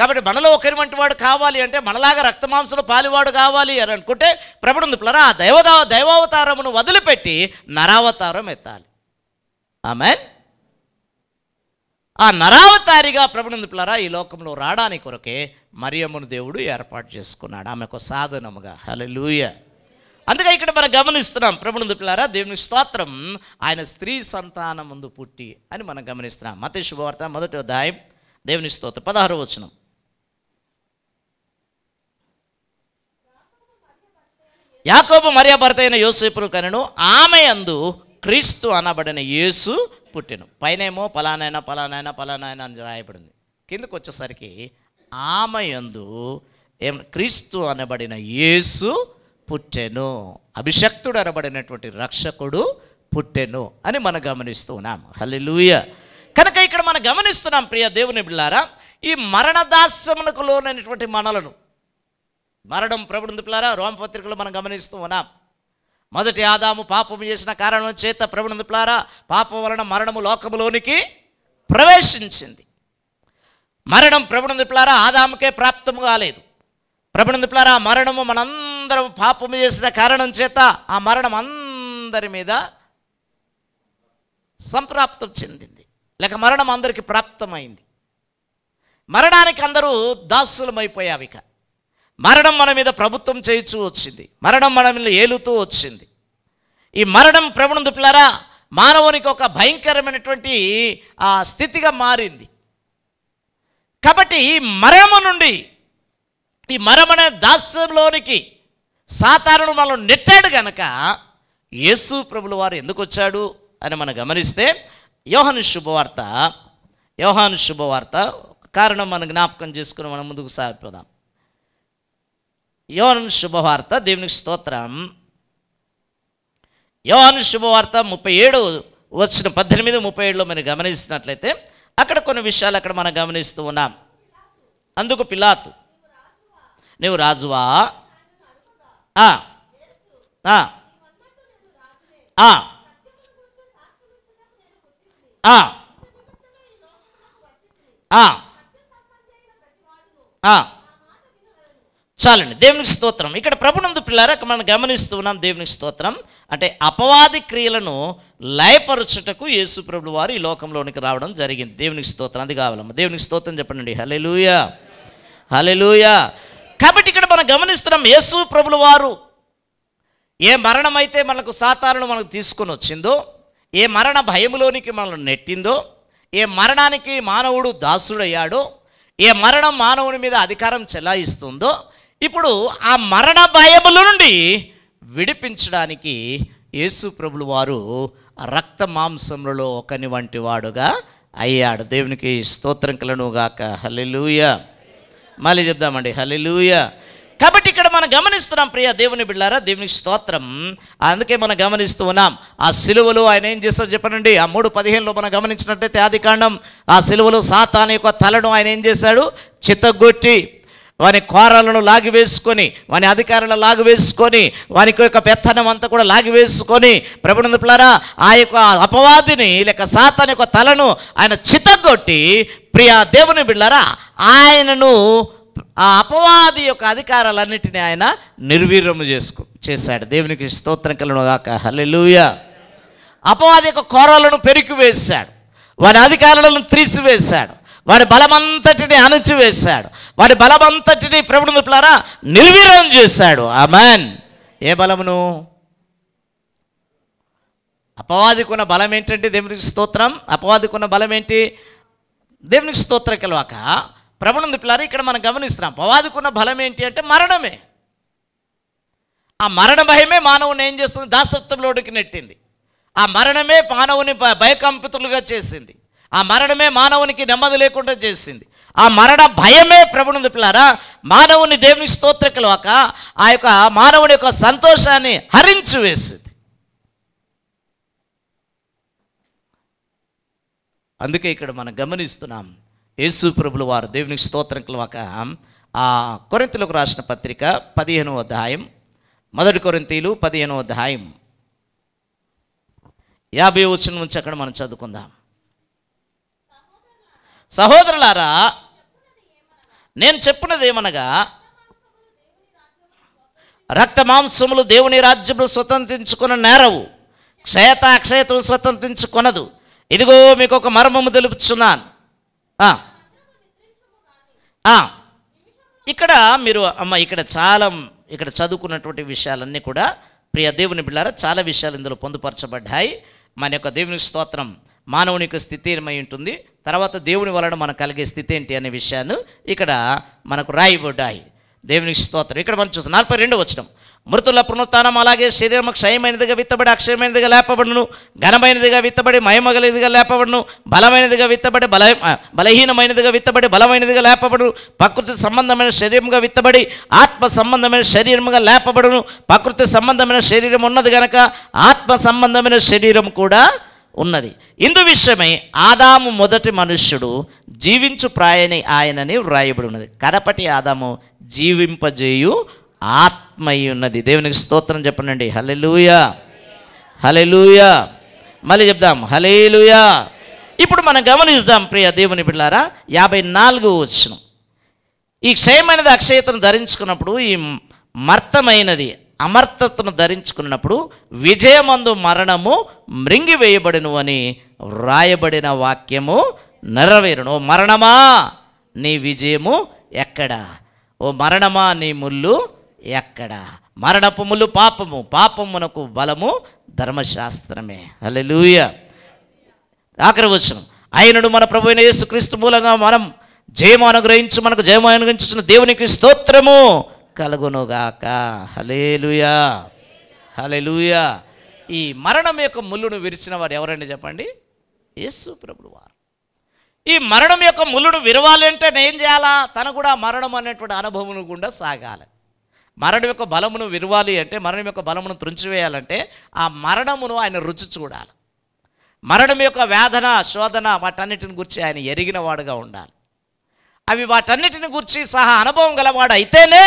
కాబట్టి మనలో ఒకరి వంటి వాడు కావాలి అంటే మనలాగా రక్తమాంసలు పాలివాడు కావాలి అని అనుకుంటే ప్రభుడు ఉంది ఆ దైవ దైవావతారమును వదిలిపెట్టి నరావతారం ఎత్తాలి ఆమె ఆ నరావతారిగా ప్రభునందు ప్లరా ఈ లోకంలో రావడానికి కొరకే మరియమ్మను దేవుడు ఏర్పాటు చేసుకున్నాడు ఆమెకు సాధనముగా లూయ అందుకే ఇక్కడ మనం గమనిస్తున్నాం ప్రభునందు పిల్లారా దేవుని స్తోత్రం ఆయన స్త్రీ సంతానం ముందు పుట్టి అని మనం గమనిస్తున్నాం మత శుభవార్త మొదటి దాయం దేవుని స్తోత్రం పదహారు వచ్చినాం యాకోబు మరియా భర్త అయిన కనెను ఆమె అందు క్రీస్తు అనబడిన యేసు పుట్టెను పైనేమో పలానైనా పలానైనా పలానాయన అని రాయబడింది కిందకు వచ్చేసరికి ఆమె అందు ఏం క్రీస్తు అనబడిన యేసు పుట్టెను అభిషక్తుడు అనబడినటువంటి రక్షకుడు పుట్టెను అని మనం గమనిస్తూ ఉన్నాం హలిలూయ కనుక ఇక్కడ మనం గమనిస్తున్నాం ప్రియ దేవుని బిళ్ళారా ఈ మరణదాస్యమునకు లోనైనటువంటి మనలను మరణం ప్రభుడు నిపులారా రోమపత్రికలు మనం గమనిస్తూ ఉన్నాం మొదటి ఆదాము పాపం చేసిన కారణం చేత ప్రభుడు నిపులారా పాపం వలన మరణము లోకములోనికి ప్రవేశించింది మరణం ప్రభుడు నిపులారా ఆదాముకే ప్రాప్తము కాలేదు ప్రభుడు నిపులారా మరణము మనందరం పాపము చేసిన కారణం చేత ఆ మరణం అందరి మీద సంప్రాప్తం చెందింది లేక మరణం అందరికీ ప్రాప్తమైంది మరణానికి అందరూ దాసులమైపోయావు ఇక మరణం మన మీద ప్రభుత్వం చేయిచూ వచ్చింది మరణం మన మీద ఏలుతూ వచ్చింది ఈ మరణం ప్రభుణం దుప్పిలారా మానవునికి ఒక భయంకరమైనటువంటి స్థితిగా మారింది కాబట్టి ఈ మరణము నుండి ఈ మరమనే దాస్యంలోనికి సాధారణ మనం నెట్టాడు గనక యేసు ప్రభులు వారు ఎందుకు వచ్చాడు అని మనం గమనిస్తే యోహన్ శుభవార్త యోహాను శుభవార్త కారణం మనం జ్ఞాపకం చేసుకుని మనం ముందుకు సాగిపోదాం యోన్ శుభవార్త దేవునికి స్తోత్రం యోన్ శుభవార్త ముప్పై ఏడు వచ్చిన పద్దెనిమిది ముప్పై ఏడులో మనం గమనిస్తున్నట్లయితే అక్కడ కొన్ని విషయాలు అక్కడ మనం గమనిస్తూ ఉన్నాం అందుకు పిలాతు నువ్వు రాజువా ఆ చాలండి దేవునికి స్తోత్రం ఇక్కడ ప్రభునందు పిల్లారా మనం గమనిస్తూ ఉన్నాం దేవునికి స్తోత్రం అంటే అపవాది క్రియలను లయపరచుటకు యేసు ప్రభులు వారు ఈ లోకంలోనికి రావడం జరిగింది దేవునికి స్తోత్రం అది కావాలమ్మ దేవునికి స్తోత్రం చెప్పండి హలెలుయా హలెలుయా కాబట్టి ఇక్కడ మనం గమనిస్తున్నాం యేసు ప్రభులు వారు ఏ మరణం అయితే మనకు సాతాలను మనకు తీసుకొని వచ్చిందో ఏ మరణ భయములోనికి మనల్ని నెట్టిందో ఏ మరణానికి మానవుడు దాసుడయ్యాడో ఏ మరణం మానవుని మీద అధికారం చెలాయిస్తుందో ఇప్పుడు ఆ మరణ భయముల నుండి విడిపించడానికి యేసు ప్రభులు వారు రక్త మాంసములలో ఒకని వంటి వాడుగా అయ్యాడు దేవునికి స్తోత్రం కలనుగాక హలిలూయ మళ్ళీ చెప్దామండి హలిలూయ కాబట్టి ఇక్కడ మనం గమనిస్తున్నాం ప్రియ దేవుని బిళ్ళారా దేవునికి స్తోత్రం అందుకే మనం గమనిస్తూ ఉన్నాం ఆ సిలువలు ఆయన ఏం చేస్తారు చెప్పనండి ఆ మూడు పదిహేనులో మనం గమనించినట్టయితే ఆది కాండం ఆ సిలువలు సాతాన్ యొక్క తలను ఆయన ఏం చేశాడు చిత్తగొట్టి వాని కోరలను లాగివేసుకొని వాని అధికారులను లాగివేసుకొని వానికి యొక్క పెత్తనం అంతా కూడా లాగివేసుకొని ప్రభునందులారా ఆ యొక్క అపవాదిని లేక సాతాన్ యొక్క తలను ఆయన చితగొట్టి ప్రియా దేవుని బిళ్ళారా ఆయనను ఆ అపవాది యొక్క అధికారాలన్నింటినీ ఆయన నిర్వీర్యము చేసుకు చేశాడు దేవునికి స్తోత్రం కలను గాక హలెలుయ అపవాది యొక్క కోరలను పెరికివేశాడు వాని అధికారాలను తీసివేశాడు వాడి బలమంతటిని అణచివేశాడు వాడి బలమంతటిని ప్రభుడు నిపులారా నిర్వీర్యం చేశాడు ఆ మ్యాన్ ఏ బలమును అపవాదికున్న బలం ఏంటంటే దేవునికి స్తోత్రం అపవాదికున్న బలం ఏంటి దేవునికి స్తోత్ర కలవాక ప్రభుడు నిపులారా ఇక్కడ మనం గమనిస్తున్నాం అపవాదికున్న బలం ఏంటి అంటే మరణమే ఆ మరణ భయమే మానవుని ఏం చేస్తుంది దాసత్వంలోడికి నెట్టింది ఆ మరణమే మానవుని భయకంపితులుగా చేసింది ఆ మరణమే మానవునికి నెమ్మది లేకుండా చేసింది ఆ మరణ భయమే ప్రభుని పిల్లారా మానవుని దేవుని ఒక ఆ యొక్క మానవుని యొక్క సంతోషాన్ని హరించి వేసింది అందుకే ఇక్కడ మనం గమనిస్తున్నాం యేసు ప్రభులు వారు దేవునికి స్తోత్రం ఆ కొరింతలకు రాసిన పత్రిక పదిహేనో అధ్యాయం మొదటి కొరింతీలు పదిహేనో అధ్యాయం యాభై వచ్చిన నుంచి అక్కడ మనం చదువుకుందాం సహోదరులారా నేను చెప్పినది ఏమనగా రక్త మాంసములు దేవుని రాజ్యములు స్వతంత్రించుకున్న నేరవు క్షయత అక్షయతలు స్వతంత్రించుకొనదు ఇదిగో మీకు ఒక మర్మము తెలుపుచున్నాను ఇక్కడ మీరు అమ్మ ఇక్కడ చాలా ఇక్కడ చదువుకున్నటువంటి విషయాలన్నీ కూడా ప్రియ దేవుని బిళ్ళారా చాలా విషయాలు ఇందులో పొందుపరచబడ్డాయి మన యొక్క దేవుని స్తోత్రం మానవునికి స్థితి ఏమై ఉంటుంది తర్వాత దేవుని వలన మనకు కలిగే స్థితి ఏంటి అనే విషయాన్ని ఇక్కడ మనకు రాయిబడ్డాయి దేవునికి స్తోత్రం ఇక్కడ మనం చూస్తాం నలభై రెండు వచ్చినాం మృతుల పునరుత్నం అలాగే శరీరం క్షయమైనదిగా విత్తబడి అక్షయమైనదిగా లేపబడును ఘనమైనదిగా విత్తబడి మయమగలిదిగా లేపబడును బలమైనదిగా విత్తబడి బల బలహీనమైనదిగా విత్తబడి బలమైనదిగా లేపబడును ప్రకృతి సంబంధమైన శరీరంగా విత్తబడి ఆత్మ సంబంధమైన శరీరముగా లేపబడును ప్రకృతి సంబంధమైన శరీరం ఉన్నది గనక ఆత్మ సంబంధమైన శరీరం కూడా ఉన్నది ఇందు విషయమై ఆదాము మొదటి మనుష్యుడు జీవించు ప్రాయని ఆయనని వ్రాయబడి ఉన్నది కడపటి ఆదాము జీవింపజేయు ఆత్మయి ఉన్నది దేవునికి స్తోత్రం చెప్పనండి హలెలుయా హలెలుయా మళ్ళీ చెప్దాం హలేలుయా ఇప్పుడు మనం గమనిస్తాం ప్రియ దేవుని పిల్లారా యాభై నాలుగు వచ్చిన ఈ క్షయమైనది అక్షయతను ధరించుకున్నప్పుడు ఈ మర్తమైనది అమర్తతను ధరించుకున్నప్పుడు విజయమందు మరణము మృంగివేయబడిను అని వ్రాయబడిన వాక్యము నెరవేరును మరణమా నీ విజయము ఎక్కడ ఓ మరణమా నీ ముళ్ళు ఎక్కడ మరణపు ముళ్ళు పాపము పాపమునకు బలము ధర్మశాస్త్రమే అలెలుయ ఆఖరి వచ్చిన ఆయనడు మన ప్రభు అయిన యేసుక్రీస్తు మూలంగా మనం జయము అనుగ్రహించు మనకు జయము అనుగ్రహించిన దేవునికి స్తోత్రము కలుగునుగాక హలేలుయా హలేలుయా ఈ మరణం యొక్క ముళ్ళును విరిచిన వారు ఎవరండి చెప్పండి యేసు ప్రభుడు వారు ఈ మరణం యొక్క ముళ్ళును విరవాలంటే ఏం చేయాలా తన కూడా మరణం అనేటువంటి అనుభవం గుండా సాగాలి మరణం యొక్క బలమును విరవాలి అంటే మరణం యొక్క బలమును త్రుంచివేయాలంటే ఆ మరణమును ఆయన రుచి చూడాలి మరణం యొక్క వేదన శోధన వాటన్నిటిని గురించి ఆయన ఎరిగిన వాడుగా ఉండాలి అవి వాటన్నిటిని గురించి సహా అనుభవం గలవాడు అయితేనే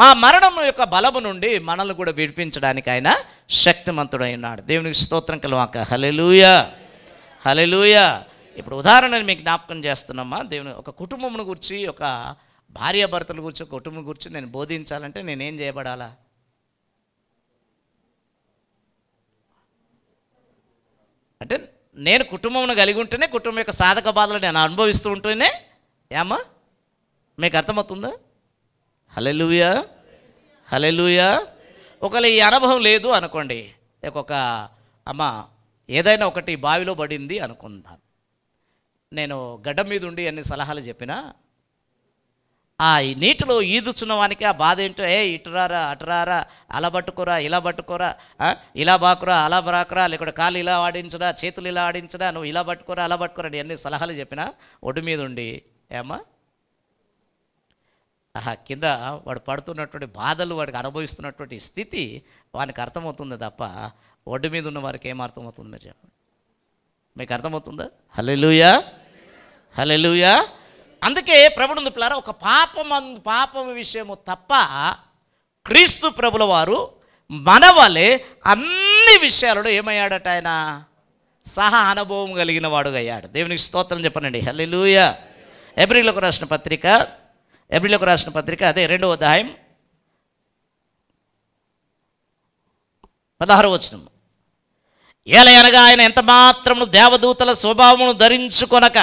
మా మరణం యొక్క బలము నుండి మనల్ని కూడా విడిపించడానికి ఆయన శక్తిమంతుడై ఉన్నాడు దేవునికి స్తోత్రం కలవాక హలెలూయ హలెలూయ ఇప్పుడు ఉదాహరణని మీకు జ్ఞాపకం చేస్తున్నామా దేవుని ఒక కుటుంబమును గురించి ఒక భార్యాభర్తల గురించి ఒక కుటుంబం గురించి నేను బోధించాలంటే నేనేం చేయబడాలా అంటే నేను కుటుంబమును కలిగి ఉంటేనే కుటుంబం యొక్క సాధక బాధలు నేను అనుభవిస్తూ ఉంటేనే ఏమా మీకు అర్థమవుతుందా హలెలుయా హలెలుయా ఒకవేళ ఈ అనుభవం లేదు అనుకోండి ఒక అమ్మ ఏదైనా ఒకటి బావిలో పడింది అనుకుందాం నేను గడ్డ మీద ఉండి అన్ని సలహాలు చెప్పినా ఆ నీటిలో ఈదుచున్న వానికి ఆ బాధ ఏంటో ఏ ఇటురారా అటురారా అలా పట్టుకోరా ఇలా పట్టుకోరా ఇలా బాకురా అలా బ్రాకురా లేకుంటే కాలు ఇలా ఆడించరా చేతులు ఇలా ఆడించరా నువ్వు ఇలా పట్టుకోరా అలా పట్టుకోరా అన్ని సలహాలు చెప్పినా ఒడ్డు మీద ఉండి ఏమ్మా కింద వాడు పడుతున్నటువంటి బాధలు వాడికి అనుభవిస్తున్నటువంటి స్థితి వానికి అర్థమవుతుంది తప్ప ఒడ్డు మీద ఉన్న వారికి ఏం అర్థమవుతుంది మీరు చెప్పండి మీకు అర్థమవుతుందా హలెలుయా హలెలుయా అందుకే ప్రభుడు పిల్లల ఒక పాపం పాపం విషయము తప్ప క్రీస్తు ప్రభుల వారు మన వాళ్ళే అన్ని విషయాలలో ఏమయ్యాడట ఆయన సహా అనుభవం కలిగిన వాడుగా అయ్యాడు దేవునికి స్తోత్రం చెప్పనండి హలెలుయా ఒక రాసిన పత్రిక ఏప్రిల్లోకి రాసిన పత్రిక అదే రెండవ అధ్యాయం పదహారు ఏల ఏలయనగా ఆయన ఎంత మాత్రము దేవదూతల స్వభావమును ధరించుకొనక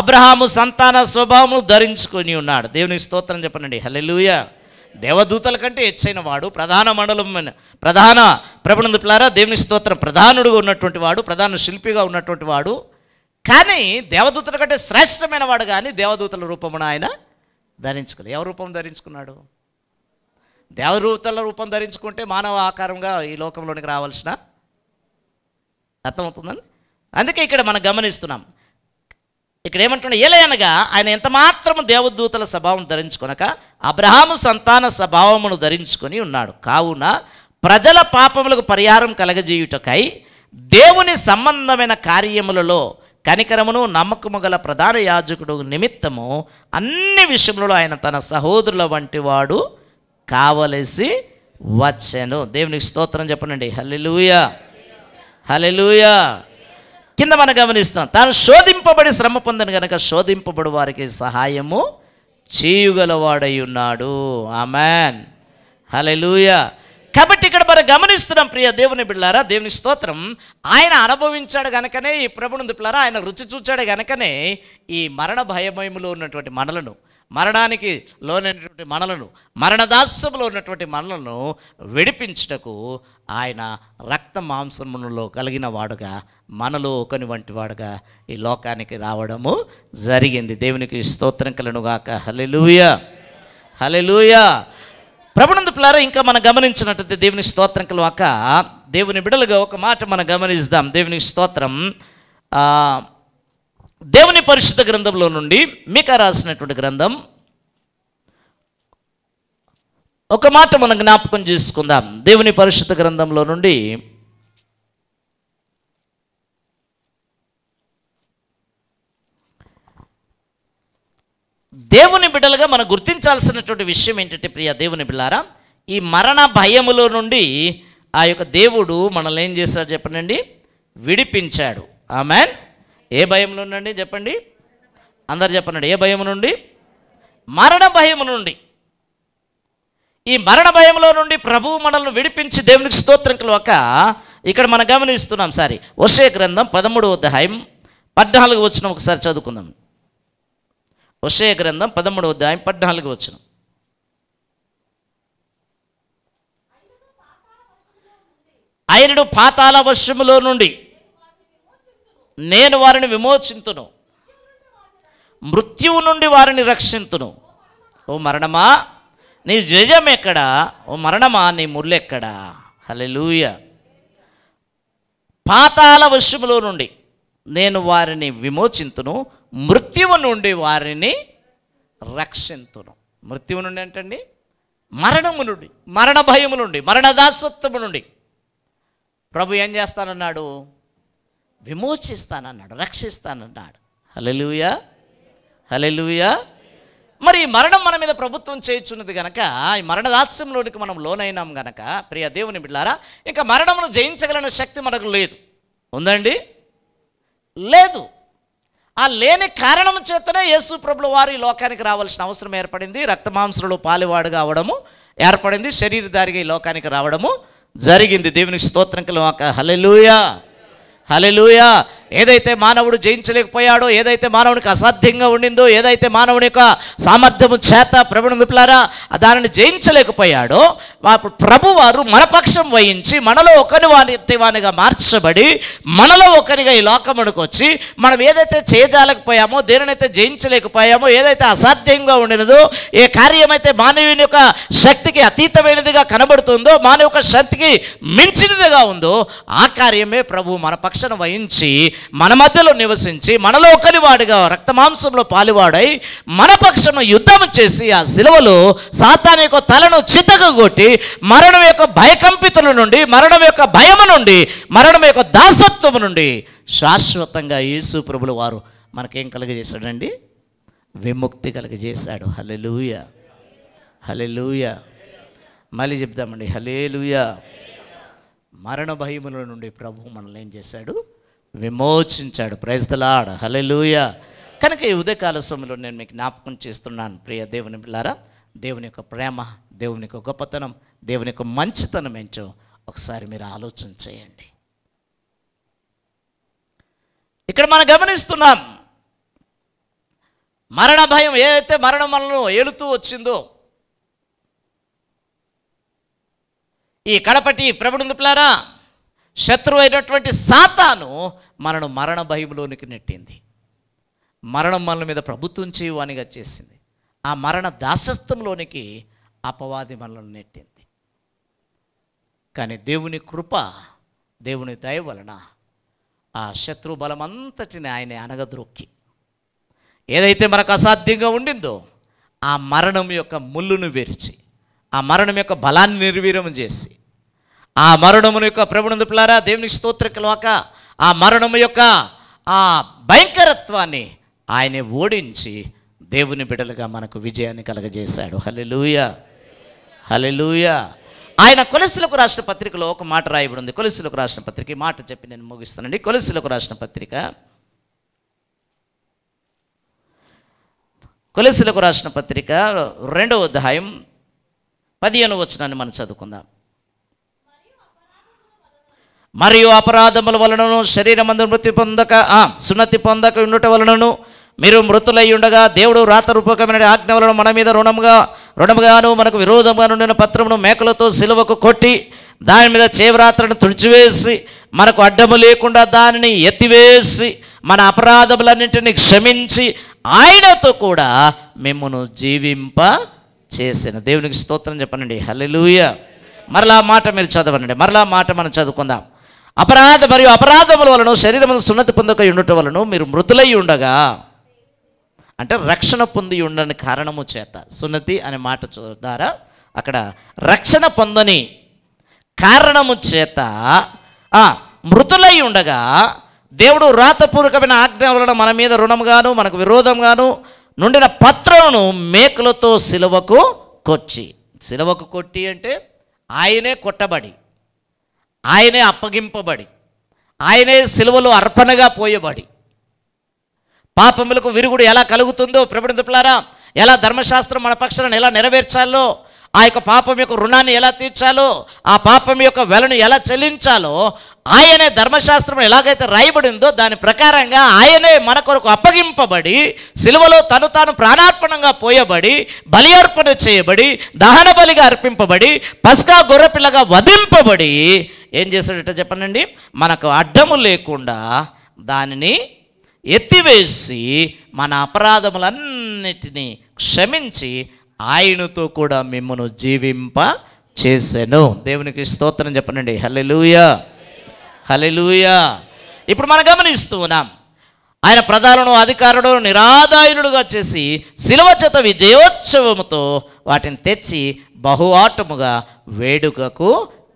అబ్రహాము సంతాన స్వభావమును ధరించుకొని ఉన్నాడు దేవుని స్తోత్రం చెప్పనండి హలెలుయ దేవదూతల కంటే ఎచ్చైన వాడు ప్రధాన మండలం ప్రధాన పిల్లారా దేవుని స్తోత్రం ప్రధానుడుగా ఉన్నటువంటి వాడు ప్రధాన శిల్పిగా ఉన్నటువంటి వాడు కానీ దేవదూతల కంటే శ్రేష్టమైన వాడు కానీ దేవదూతల రూపమున ఆయన ధరించుకోలేదు ఎవరి రూపం ధరించుకున్నాడు దేవదూతల రూపం ధరించుకుంటే మానవ ఆకారంగా ఈ లోకంలోనికి రావాల్సిన అర్థమవుతుందని అందుకే ఇక్కడ మనం గమనిస్తున్నాం ఇక్కడ ఏమంటున్నా ఏలయనగా ఆయన ఎంత మాత్రము దేవదూతల స్వభావం ధరించుకునక అబ్రహాము సంతాన స్వభావమును ధరించుకొని ఉన్నాడు కావున ప్రజల పాపములకు పరిహారం కలగజేయుటకై దేవుని సంబంధమైన కార్యములలో కనికరమును నమ్మకము గల ప్రధాన యాజకుడు నిమిత్తము అన్ని విషయంలో ఆయన తన సహోదరుల వంటి వాడు కావలసి వచ్చాను దేవునికి స్తోత్రం చెప్పనండి హలెలుయ హలెలుయ కింద మనం గమనిస్తాం తాను శోధింపబడి శ్రమ పొందను కనుక శోధింపబడి వారికి సహాయము చేయుగలవాడై ఉన్నాడు ఆమెన్ హలెలుయా మరి గమనిస్తున్నాం ప్రియ దేవుని బిళ్ళారా దేవుని స్తోత్రం ఆయన అనుభవించాడు గనకనే ఈ ప్రభుని దిప్పులారా ఆయన రుచి చూచాడు గనకనే ఈ మరణ భయమయములో ఉన్నటువంటి మనలను మరణానికి లోనైనటువంటి మనలను మరణదాస్యంలో ఉన్నటువంటి మనలను విడిపించుటకు ఆయన రక్త మాంసములో కలిగిన వాడుగా మనలో ఒకని వంటి వాడుగా ఈ లోకానికి రావడము జరిగింది దేవునికి స్తోత్రం కలను గాక హలెలుయ హలెలుయా ప్రభునందు పిల్లారా ఇంకా మనం గమనించినట్టయితే దేవుని స్తోత్రం కలవాక దేవుని బిడలుగా ఒక మాట మనం గమనిస్తాం దేవుని స్తోత్రం దేవుని పరిశుద్ధ గ్రంథంలో నుండి మీక రాసినటువంటి గ్రంథం ఒక మాట మనం జ్ఞాపకం చేసుకుందాం దేవుని పరిశుద్ధ గ్రంథంలో నుండి దేవుని బిడ్డలుగా మనం గుర్తించాల్సినటువంటి విషయం ఏంటంటే ప్రియ దేవుని బిడ్డారా ఈ మరణ భయములో నుండి ఆ యొక్క దేవుడు మనల్ని ఏం చేశాడు చెప్పనండి విడిపించాడు మ్యాన్ ఏ భయంలో నుండి చెప్పండి అందరు చెప్పనండి ఏ భయము నుండి మరణ భయము నుండి ఈ మరణ భయంలో నుండి ప్రభువు మనల్ని విడిపించి దేవునికి స్తోత్రం కలవక ఇక్కడ మనం గమనిస్తున్నాం సారి వర్షే గ్రంథం పదమూడవ అధ్యాయం పద్నాలుగు వచ్చిన ఒకసారి చదువుకుందాం హుషయ గ్రంథం పదమూడవ అధ్యాయం పద్నాలుగు వచ్చిన ఆయనడు పాతాల వర్షములో నుండి నేను వారిని విమోచింతును మృత్యువు నుండి వారిని రక్షింతును ఓ మరణమా నీ జయం ఎక్కడా ఓ మరణమా నీ ముళ్ళెక్కడా హలెలూయ పాతాల వర్షములో నుండి నేను వారిని విమోచింతును మృత్యువు నుండి వారిని రక్షింతును మృత్యువు నుండి ఏంటండి మరణము నుండి మరణ భయము నుండి మరణదాసత్వము నుండి ప్రభు ఏం చేస్తానన్నాడు విమోచిస్తానన్నాడు రక్షిస్తానన్నాడు హలెలుయా హలెలుయా మరి మరణం మన మీద ప్రభుత్వం చేయుచున్నది కనుక ఈ మరణ దాస్యంలోనికి మనం లోనైనాం గనక ప్రియ దేవుని బిడ్డారా ఇంకా మరణమును జయించగలన శక్తి మనకు లేదు ఉందండి లేదు ఆ లేని కారణం చేతనే యేసు ప్రభులు వారు ఈ లోకానికి రావాల్సిన అవసరం ఏర్పడింది రక్తమాంసంలో పాలివాడుగా అవడము ఏర్పడింది శరీరధారిగా ఈ లోకానికి రావడము జరిగింది దేవునికి స్తోత్రం కలవాక హలెలుయా హలెలుయా ఏదైతే మానవుడు జయించలేకపోయాడో ఏదైతే మానవునికి అసాధ్యంగా ఉండిందో ఏదైతే మానవుని యొక్క సామర్థ్యము చేత ప్రవణ దానిని జయించలేకపోయాడో ప్రభువారు పక్షం వహించి మనలో ఒకరి వాణి వానిగా మార్చబడి మనలో ఒకరిగా ఈ లోకం వచ్చి మనం ఏదైతే చేయజాలకపోయామో దేనినైతే జయించలేకపోయామో ఏదైతే అసాధ్యంగా ఉండినదో ఏ కార్యమైతే మానవుని యొక్క శక్తికి అతీతమైనదిగా కనబడుతుందో మానవు యొక్క శక్తికి మించినదిగా ఉందో ఆ కార్యమే ప్రభు మన పక్షం వహించి మన మధ్యలో నివసించి మనలో ఒకరి వాడిగా రక్తమాంసంలో పాలువాడై మన పక్షం యుద్ధం చేసి ఆ శిలవలో సాతాని యొక్క తలను చితగొట్టి మరణం యొక్క భయకంపితుల నుండి మరణం యొక్క భయము నుండి మరణం యొక్క దాసత్వము నుండి శాశ్వతంగా యేసు ప్రభులు వారు మనకేం కలుగజేశాడండి విముక్తి కలుగజేశాడు హలే లూయ మళ్ళీ చెప్దామండి లూయ మరణ భయముల నుండి ప్రభు మనల్ని ఏం చేశాడు విమోచించాడు హలే లూయ కనుక ఈ ఉదయకాల సమయంలో నేను మీకు జ్ఞాపకం చేస్తున్నాను ప్రియ దేవుని పిల్లారా దేవుని యొక్క ప్రేమ దేవుని యొక్క గొప్పతనం దేవుని యొక్క మంచితనం ఏంటో ఒకసారి మీరు ఆలోచన చేయండి ఇక్కడ మనం గమనిస్తున్నాం మరణ భయం ఏదైతే మరణం మనను ఏలుతూ వచ్చిందో ఈ కడపటి ప్రభుడుందుపులారా శత్రువు అయినటువంటి సాతాను మనను మరణ భయంలోనికి నెట్టింది మరణం మనల మీద ప్రభుత్వం చేయువానిగా చేసింది ఆ మరణ దాసత్వంలోనికి అపవాది మనల్ని నెట్టింది కానీ దేవుని కృప దేవుని దయ వలన ఆ శత్రు బలమంతటిని ఆయన అనగద్రొక్కి ఏదైతే మనకు అసాధ్యంగా ఉండిందో ఆ మరణం యొక్క ముళ్ళును విరిచి ఆ మరణం యొక్క బలాన్ని నిర్వీర్యం చేసి ఆ మరణము యొక్క ప్రభుణందు పిల్లారా దేవుని స్తోత్రకిలవాక ఆ మరణము యొక్క ఆ భయంకరత్వాన్ని ఆయన ఓడించి దేవుని బిడలుగా మనకు విజయాన్ని కలగజేశాడు హలే హలెలుయా ఆయన కొలసులకు రాసిన పత్రికలో ఒక మాట రాయబడి ఉంది కొలసులకు రాసిన పత్రిక ఈ మాట చెప్పి నేను ముగిస్తానండి కొలసులకు రాసిన పత్రిక కొలసులకు రాసిన పత్రిక రెండవ అధ్యాయం పదిహేను వచనాన్ని మనం చదువుకుందాం మరియు అపరాధముల వలనను అందు మృతి పొందక సున్నతి పొందక ఉండటం వలనను మీరు మృతులై ఉండగా దేవుడు రాతరూపకమైన ఆజ్ఞలను మన మీద రుణముగా రుణముగాను మనకు విరోధంగా నుండిన పత్రమును మేకలతో సిలువకు కొట్టి దాని మీద చేవరాత్రను తుడిచివేసి మనకు అడ్డము లేకుండా దానిని ఎత్తివేసి మన అపరాధములన్నింటినీ క్షమించి ఆయనతో కూడా మిమ్మను జీవింప చేసిన దేవునికి స్తోత్రం చెప్పనండి హలెలూయ మరలా మాట మీరు చదవనండి మరలా మాట మనం చదువుకుందాం అపరాధ మరియు అపరాధముల వలన శరీరం సున్నతి పొందక ఉండటం వలన మీరు మృతులై ఉండగా అంటే రక్షణ పొంది ఉండని కారణము చేత సున్నతి అనే మాట ద్వారా అక్కడ రక్షణ పొందని కారణము చేత మృతులై ఉండగా దేవుడు రాతపూర్వకమైన ఆజ్ఞ వలన మన మీద రుణంగాను మనకు విరోధంగాను నుండిన పత్రమును మేకులతో సిలువకు కొచ్చి సిలువకు కొట్టి అంటే ఆయనే కొట్టబడి ఆయనే అప్పగింపబడి ఆయనే సిలువలో అర్పణగా పోయబడి పాపములకు విరుగుడు ఎలా కలుగుతుందో ప్రభుడులారా ఎలా ధర్మశాస్త్రం మన పక్షాలను ఎలా నెరవేర్చాలో ఆ యొక్క పాపం యొక్క రుణాన్ని ఎలా తీర్చాలో ఆ పాపం యొక్క వెలను ఎలా చెల్లించాలో ఆయనే ధర్మశాస్త్రం ఎలాగైతే రాయబడిందో దాని ప్రకారంగా ఆయనే మన కొరకు అప్పగింపబడి సిలువలో తను తాను ప్రాణార్పణంగా పోయబడి బలి అర్పణ చేయబడి దహన బలిగా అర్పింపబడి పసుగా గొర్రెపిల్లగా వధింపబడి ఏం చేశాడట చెప్పనండి మనకు అడ్డము లేకుండా దానిని ఎత్తివేసి మన అపరాధములన్నిటినీ క్షమించి ఆయనతో కూడా మిమ్మను జీవింప చేశాను దేవునికి స్తోత్రం చెప్పనండి హలెలుయా హలెలుయా ఇప్పుడు మనం గమనిస్తూ ఉన్నాం ఆయన ప్రధానను అధికారుడు నిరాదాయుడుగా చేసి శిలవ విజయోత్సవముతో వాటిని తెచ్చి బహు ఆటముగా వేడుకకు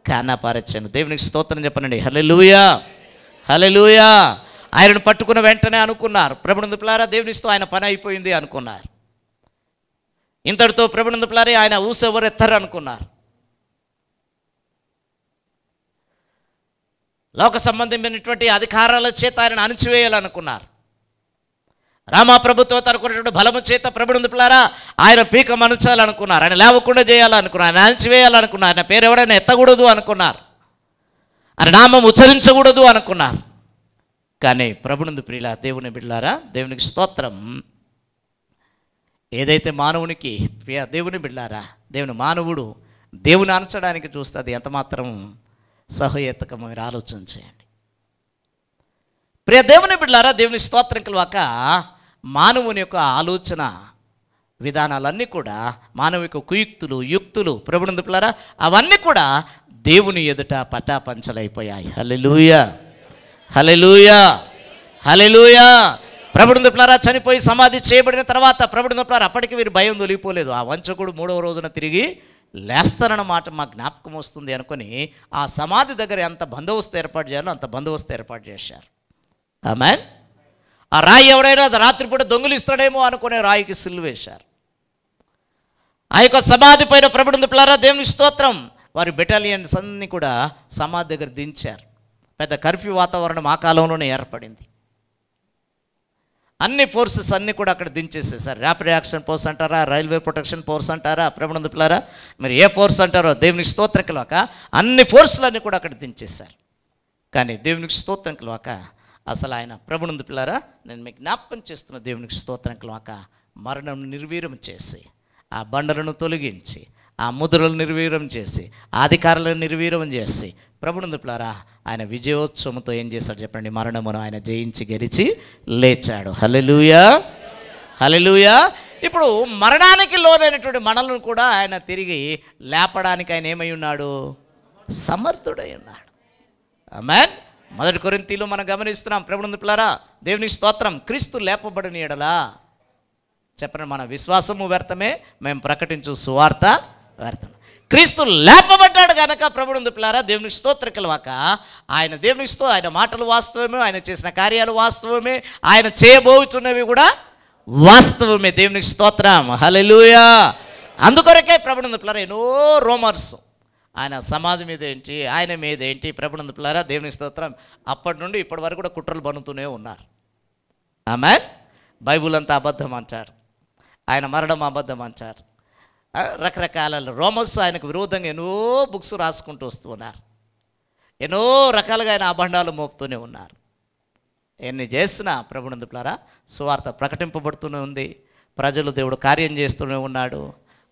కనపరచను దేవునికి స్తోత్రం చెప్పనండి హలెలుయా హలెలుయా ఆయనను పట్టుకున్న వెంటనే అనుకున్నారు ప్రభునందుపులారా దేవునిస్తూ ఆయన పని అయిపోయింది అనుకున్నారు ఇంతటితో ప్రభునందుపులారే ఆయన ఊసెవరు ఎత్తారు అనుకున్నారు లోక సంబంధమైనటువంటి అధికారాల చేత ఆయన అణిచివేయాలనుకున్నారు రామా ప్రభుత్వం తరకున్నటువంటి బలము చేత ప్రభునందుపులారా ఆయన పీక మనుచాలనుకున్నారు ఆయన లేవకుండా చేయాలనుకున్నారు ఆయన అణిచివేయాలనుకున్నారు ఆయన పేరు ఎవడైనా ఎత్తకూడదు అనుకున్నారు ఆయన నామం ఉచ్చరించకూడదు అనుకున్నారు కానీ ప్రభునందు ప్రియుల దేవుని బిడ్లారా దేవునికి స్తోత్రం ఏదైతే మానవునికి ప్రియ దేవుని బిడ్డారా దేవుని మానవుడు దేవుని అనచడానికి చూస్తే అది ఎంతమాత్రం సహోయేతకం మీరు ఆలోచన చేయండి ప్రియ దేవుని బిడ్డారా దేవుని స్తోత్రం కలవాక మానవుని యొక్క ఆలోచన విధానాలన్నీ కూడా మానవ యొక్క కుయుక్తులు యుక్తులు పిల్లారా అవన్నీ కూడా దేవుని ఎదుట పటాపంచలైపోయాయి లూయా హలెలుయా హలెలుయా ప్రభుడు నిపుణారా చనిపోయి సమాధి చేయబడిన తర్వాత ప్రభుడు నిపుణారు అప్పటికి వీరు భయం తొలిగిపోలేదు ఆ వంచకుడు మూడవ రోజున తిరిగి లేస్తారన్న మాట మా జ్ఞాపకం వస్తుంది అనుకుని ఆ సమాధి దగ్గర ఎంత బందోబస్తు ఏర్పాటు చేయాలో అంత బందోబస్తు ఏర్పాటు చేశారు మ్యాన్ ఆ రాయి ఎవడైనా రాత్రిపూట దొంగిలిస్తాడేమో అనుకునే రాయికి సిల్లు వేశారు ఆ యొక్క సమాధి పైన ప్రభుడు దేవుని స్తోత్రం వారి బెటాలియన్స్ అన్నీ కూడా సమాధి దగ్గర దించారు పెద్ద కర్ఫ్యూ వాతావరణం ఆ కాలంలోనే ఏర్పడింది అన్ని ఫోర్సెస్ అన్నీ కూడా అక్కడ దించేసేసారు ర్యాపిడ్ యాక్షన్ ఫోర్స్ అంటారా రైల్వే ప్రొటెక్షన్ ఫోర్స్ అంటారా పిల్లారా మరి ఏ ఫోర్స్ అంటారో దేవునికి స్తోత్రం కలవక అన్ని ఫోర్సులన్నీ కూడా అక్కడ దించేశారు కానీ దేవునికి స్తోత్రం కలవక అసలు ఆయన ప్రభునందు పిల్లారా నేను మీకు జ్ఞాపకం చేస్తున్న దేవునికి స్తోత్రం కలవక మరణం నిర్వీర్యం చేసి ఆ బండలను తొలగించి ఆ ముద్రలు నిర్వీర్యం చేసి అధికారులను నిర్వీర్యం చేసి ప్రభునందులారా ఆయన విజయోత్సవంతో ఏం చేశాడు చెప్పండి మరణమును ఆయన జయించి గెలిచి లేచాడు హలెలుయా హలెలుయా ఇప్పుడు మరణానికి లోనైనటువంటి మనలను కూడా ఆయన తిరిగి లేపడానికి ఆయన ఏమై ఉన్నాడు సమర్థుడై ఉన్నాడు అమెన్ మొదటి కొరింతీలో మనం గమనిస్తున్నాం ప్రభునందులారా దేవుని స్తోత్రం క్రీస్తు లేపబడిన ఎడలా చెప్పండి మన విశ్వాసము వ్యర్థమే మేము ప్రకటించు సువార్త వ్యర్థం క్రీస్తు లేపబడ్డాడు కనుక ప్రభుడు పిల్లారా దేవునికి స్తోత్రకలవాక ఆయన దేవునికి స్తో ఆయన మాటలు వాస్తవమే ఆయన చేసిన కార్యాలు వాస్తవమే ఆయన చేయబోతున్నవి కూడా వాస్తవమే దేవునికి స్తోత్రం హలలుయా అందుకొరకే ప్రభుడు పిల్లారా ఎన్నో రోమర్స్ ఆయన సమాధి మీద ఏంటి ఆయన మీద ఏంటి ప్రభుడు పిల్లారా దేవుని స్తోత్రం అప్పటి నుండి ఇప్పటి వరకు కూడా కుట్రలు బనుతూనే ఉన్నారు ఆమె బైబుల్ అంతా అబద్ధం అంటారు ఆయన మరణం అబద్ధం అంటారు రకరకాల రోమస్ ఆయనకు విరోధంగా ఎన్నో బుక్స్ రాసుకుంటూ వస్తూ ఉన్నారు ఎన్నో రకాలుగా ఆయన అభండాలు మోపుతూనే ఉన్నారు ఎన్ని చేసినా ప్రభునందుకులారా సువార్త ప్రకటింపబడుతూనే ఉంది ప్రజలు దేవుడు కార్యం చేస్తూనే ఉన్నాడు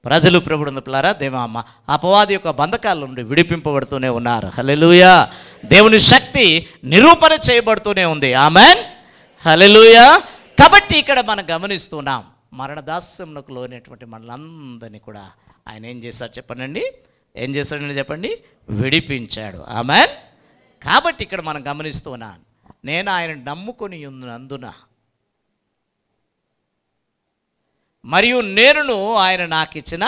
ప్రజలు ప్రభుడందుకులారా దేవమ్మ అపవాది యొక్క బంధకాల నుండి విడిపింపబడుతూనే ఉన్నారు హలెలుయా దేవుని శక్తి నిరూపణ చేయబడుతూనే ఉంది ఆమెన్ హలెలుయా కాబట్టి ఇక్కడ మనం గమనిస్తున్నాం మరణదాస్యంకు లోనేటువంటి మనలందరినీ కూడా ఆయన ఏం చేశారు చెప్పనండి ఏం చేశాడని చెప్పండి విడిపించాడు ఆమె కాబట్టి ఇక్కడ మనం గమనిస్తున్నాను నేను ఆయన నమ్ముకొని అందున మరియు నేను ఆయన నాకు ఇచ్చిన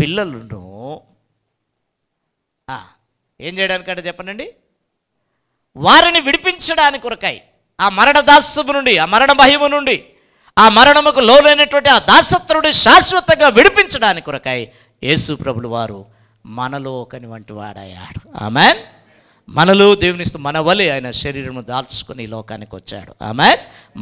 పిల్లలను ఏం చేయడానికంటే చెప్పనండి వారిని విడిపించడానికి కొరకాయి ఆ మరణ దాస్యము నుండి ఆ మరణ భయము నుండి ఆ మరణముకు లోనైనటువంటి ఆ దాసత్రుడు శాశ్వతంగా విడిపించడానికి కొరకాయి యేసు ప్రభులు వారు మనలో ఒకని వంటి వాడయ్యాడు ఆమెన్ మనలో దేవునిస్తూ మన వలె ఆయన శరీరము దాల్చుకుని ఈ లోకానికి వచ్చాడు ఆమె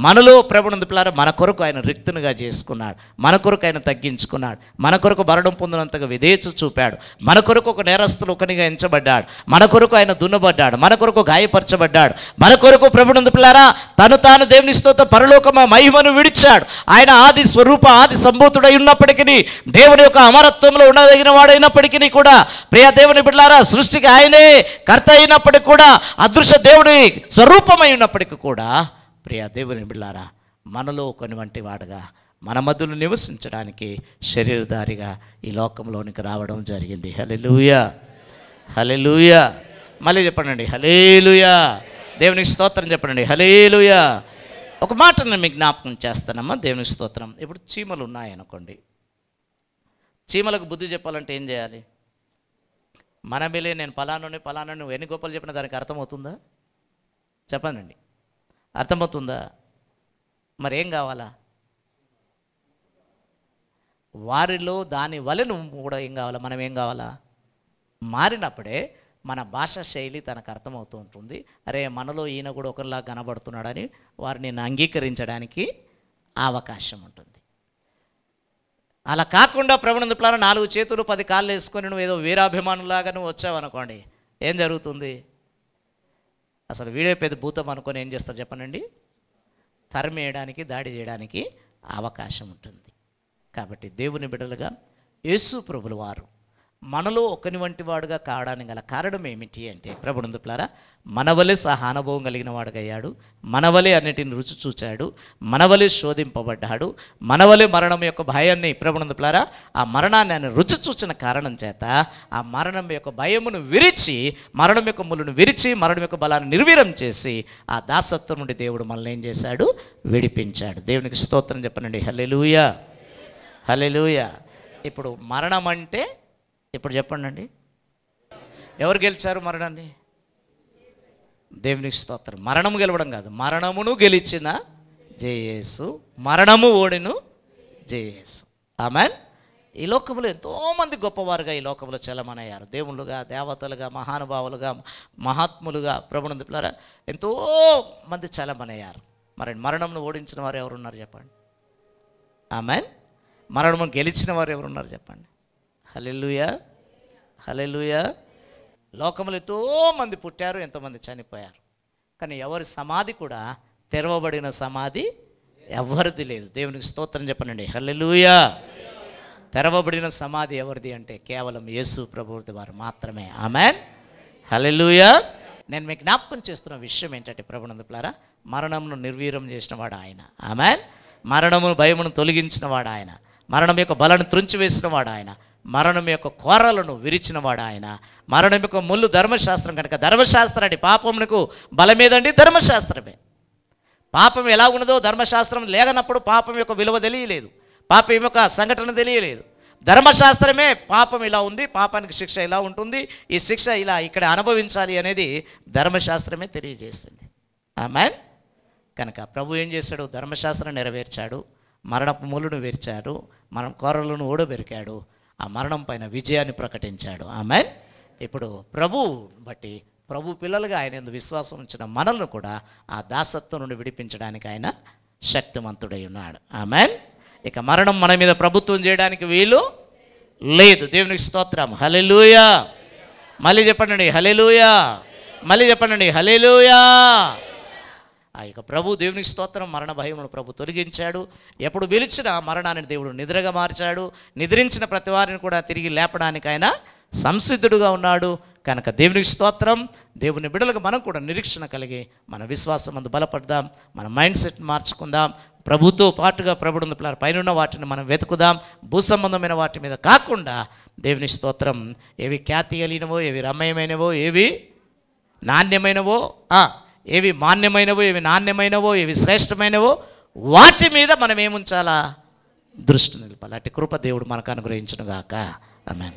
మనలో ప్రభునందు పిల్లారా మన కొరకు ఆయన రిక్తునిగా చేసుకున్నాడు మన కొరకు ఆయన తగ్గించుకున్నాడు మన కొరకు మరణం పొందినంతగా విధేయత చూపాడు మన కొరకు ఒక నేరస్తులు ఒకనిగా ఎంచబడ్డాడు మన కొరకు ఆయన దున్నబడ్డాడు మన కొరకు గాయపరచబడ్డాడు మన కొరకు ప్రభునందు పిల్లారా తను తాను దేవునిస్తోతో పరలోక మహిమను విడిచాడు ఆయన ఆది స్వరూప ఆది సంభూతుడై ఉన్నప్పటికీ దేవుని యొక్క అమరత్వంలో ఉండదగిన వాడైనప్పటికీ కూడా ప్రియ దేవుని పిల్లారా సృష్టికి ఆయనే కర్త అయిన అయినప్పటికీ కూడా అదృశ్య దేవుడి స్వరూపమై ఉన్నప్పటికీ కూడా ప్రియ దేవుని బిళ్ళారా మనలో కొనివంటి వాడుగా మన మధ్యలో నివసించడానికి శరీరధారిగా ఈ లోకంలోనికి రావడం జరిగింది హలెలుయా హలెలుయా మళ్ళీ చెప్పండి హలేలుయా దేవునికి స్తోత్రం చెప్పండి హలేలుయా ఒక మాట నేను మీకు జ్ఞాపకం చేస్తానమ్మా దేవునికి స్తోత్రం ఇప్పుడు చీమలు ఉన్నాయనుకోండి చీమలకు బుద్ధి చెప్పాలంటే ఏం చేయాలి మనమేలే నేను పలానని పలానా నువ్వు ఎన్ని గొప్పలు చెప్పినా దానికి అర్థమవుతుందా చెప్పనండి అర్థమవుతుందా మరేం కావాలా వారిలో దాని వలెను నువ్వు కూడా ఏం కావాలా మనం ఏం కావాలా మారినప్పుడే మన భాష శైలి తనకు అర్థమవుతూ ఉంటుంది అరే మనలో ఈయన కూడా ఒకరిలా కనబడుతున్నాడని వారిని అంగీకరించడానికి అవకాశం ఉంటుంది అలా కాకుండా ప్రభునందు ప్లాన నాలుగు చేతులు పది కాళ్ళు వేసుకొని నువ్వు ఏదో వీరాభిమానులాగా నువ్వు అనుకోండి ఏం జరుగుతుంది అసలు వీడే పెద్ద భూతం అనుకొని ఏం చేస్తారు చెప్పనండి తరిమేయడానికి దాడి చేయడానికి అవకాశం ఉంటుంది కాబట్టి దేవుని బిడ్డలుగా యేసు ప్రభులు వారు మనలో ఒకని వంటి వాడుగా కావడానికి గల కారణం ఏమిటి అంటే ప్రభునందుకులారా మనవలే సహానుభవం కలిగిన వాడుగయ్యాడు మనవలే అన్నిటిని రుచి చూచాడు మనవలే శోధింపబడ్డాడు మనవలే మరణం యొక్క భయాన్ని ప్రభునందుకులారా ఆ మరణాన్ని ఆయన రుచి చూచిన కారణం చేత ఆ మరణం యొక్క భయమును విరిచి మరణం యొక్క ములును విరిచి మరణం యొక్క బలాన్ని నిర్వీరం చేసి ఆ దాసత్వం నుండి దేవుడు మనల్ని ఏం చేశాడు విడిపించాడు దేవునికి స్తోత్రం చెప్పనండి హలెలుయ హలెలుయ ఇప్పుడు మరణం అంటే ఇప్పుడు చెప్పండి అండి ఎవరు గెలిచారు మరణాన్ని దేవుని స్తోత్రం మరణము గెలవడం కాదు మరణమును గెలిచిన జేయేసు మరణము ఓడిను జేయేసు ఆమెన్ ఈ లోకంలో ఎంతోమంది గొప్పవారుగా ఈ లోకంలో చలమనయ్యారు దేవుళ్ళుగా దేవతలుగా మహానుభావులుగా మహాత్ములుగా ప్రభుణుల ఎంతో మంది చలమనయ్యారు మరి మరణమును ఓడించిన వారు ఎవరున్నారు చెప్పండి ఆమెన్ మరణము గెలిచిన వారు ఎవరున్నారు చెప్పండి హలెలుయా హలెలుయా లోకములు ఎంతో మంది పుట్టారు ఎంతోమంది చనిపోయారు కానీ ఎవరి సమాధి కూడా తెరవబడిన సమాధి ఎవరిది లేదు దేవునికి స్తోత్రం చెప్పనండి హలెలుయా తెరవబడిన సమాధి ఎవరిది అంటే కేవలం యేసు ప్రభుత్వ వారు మాత్రమే ఆమె హలెలుయా నేను మీకు జ్ఞాపకం చేస్తున్న విషయం ఏంటంటే ప్రభునందులారా మరణమును నిర్వీర్యం చేసినవాడు ఆయన ఆమె మరణమును భయమును తొలగించినవాడు ఆయన మరణం యొక్క బలను వాడు ఆయన మరణం యొక్క కోరలను విరిచినవాడు ఆయన మరణం యొక్క ముళ్ళు ధర్మశాస్త్రం కనుక అండి పాపమునకు బలమేదండి ధర్మశాస్త్రమే పాపం ఎలా ఉన్నదో ధర్మశాస్త్రం లేగనప్పుడు పాపం యొక్క విలువ తెలియలేదు పాపం యొక్క సంఘటన తెలియలేదు ధర్మశాస్త్రమే పాపం ఇలా ఉంది పాపానికి శిక్ష ఇలా ఉంటుంది ఈ శిక్ష ఇలా ఇక్కడ అనుభవించాలి అనేది ధర్మశాస్త్రమే తెలియజేస్తుంది ఆమె కనుక ప్రభు ఏం చేశాడు ధర్మశాస్త్రం నెరవేర్చాడు మరణపు ముళ్ళును విరిచాడు మనం కోరలను ఓడబెరికాడు ఆ మరణం పైన విజయాన్ని ప్రకటించాడు ఆమె ఇప్పుడు ప్రభు బట్టి ప్రభు పిల్లలుగా ఆయన ఎందు విశ్వాసం ఉంచిన మనల్ని కూడా ఆ దాసత్వం నుండి విడిపించడానికి ఆయన శక్తిమంతుడై ఉన్నాడు ఆమె ఇక మరణం మన మీద ప్రభుత్వం చేయడానికి వీలు లేదు దేవునికి స్తోత్రం హలెలుయా మళ్ళీ చెప్పండి హలెలుయా మళ్ళీ చెప్పండి హలెలుయా ఆ యొక్క ప్రభు దేవునికి స్తోత్రం మరణ భయమును ప్రభు తొలగించాడు ఎప్పుడు పిలిచినా మరణాన్ని దేవుడు నిద్రగా మార్చాడు నిద్రించిన ప్రతి వారిని కూడా తిరిగి లేపడానికి ఆయన సంసిద్ధుడుగా ఉన్నాడు కనుక దేవునికి స్తోత్రం దేవుని బిడలకు మనం కూడా నిరీక్షణ కలిగి మన విశ్వాసం అందు బలపడదాం మన మైండ్ సెట్ మార్చుకుందాం ప్రభుతో పాటుగా ప్రభుడు పిల్లలు పైన వాటిని మనం వెతుకుదాం భూ సంబంధమైన వాటి మీద కాకుండా దేవుని స్తోత్రం ఏవి ఖ్యాతి కలిగినవో ఏవి రమ్యమైనవో ఏవి నాణ్యమైనవో ఏవి మాన్యమైనవో ఏవి నాణ్యమైనవో ఏవి శ్రేష్టమైనవో వాటి మీద మనం ఏముంచాలా దృష్టి నిలపాలి అటు కృప దేవుడు మనకు అనుగ్రహించునుగాక ఆమె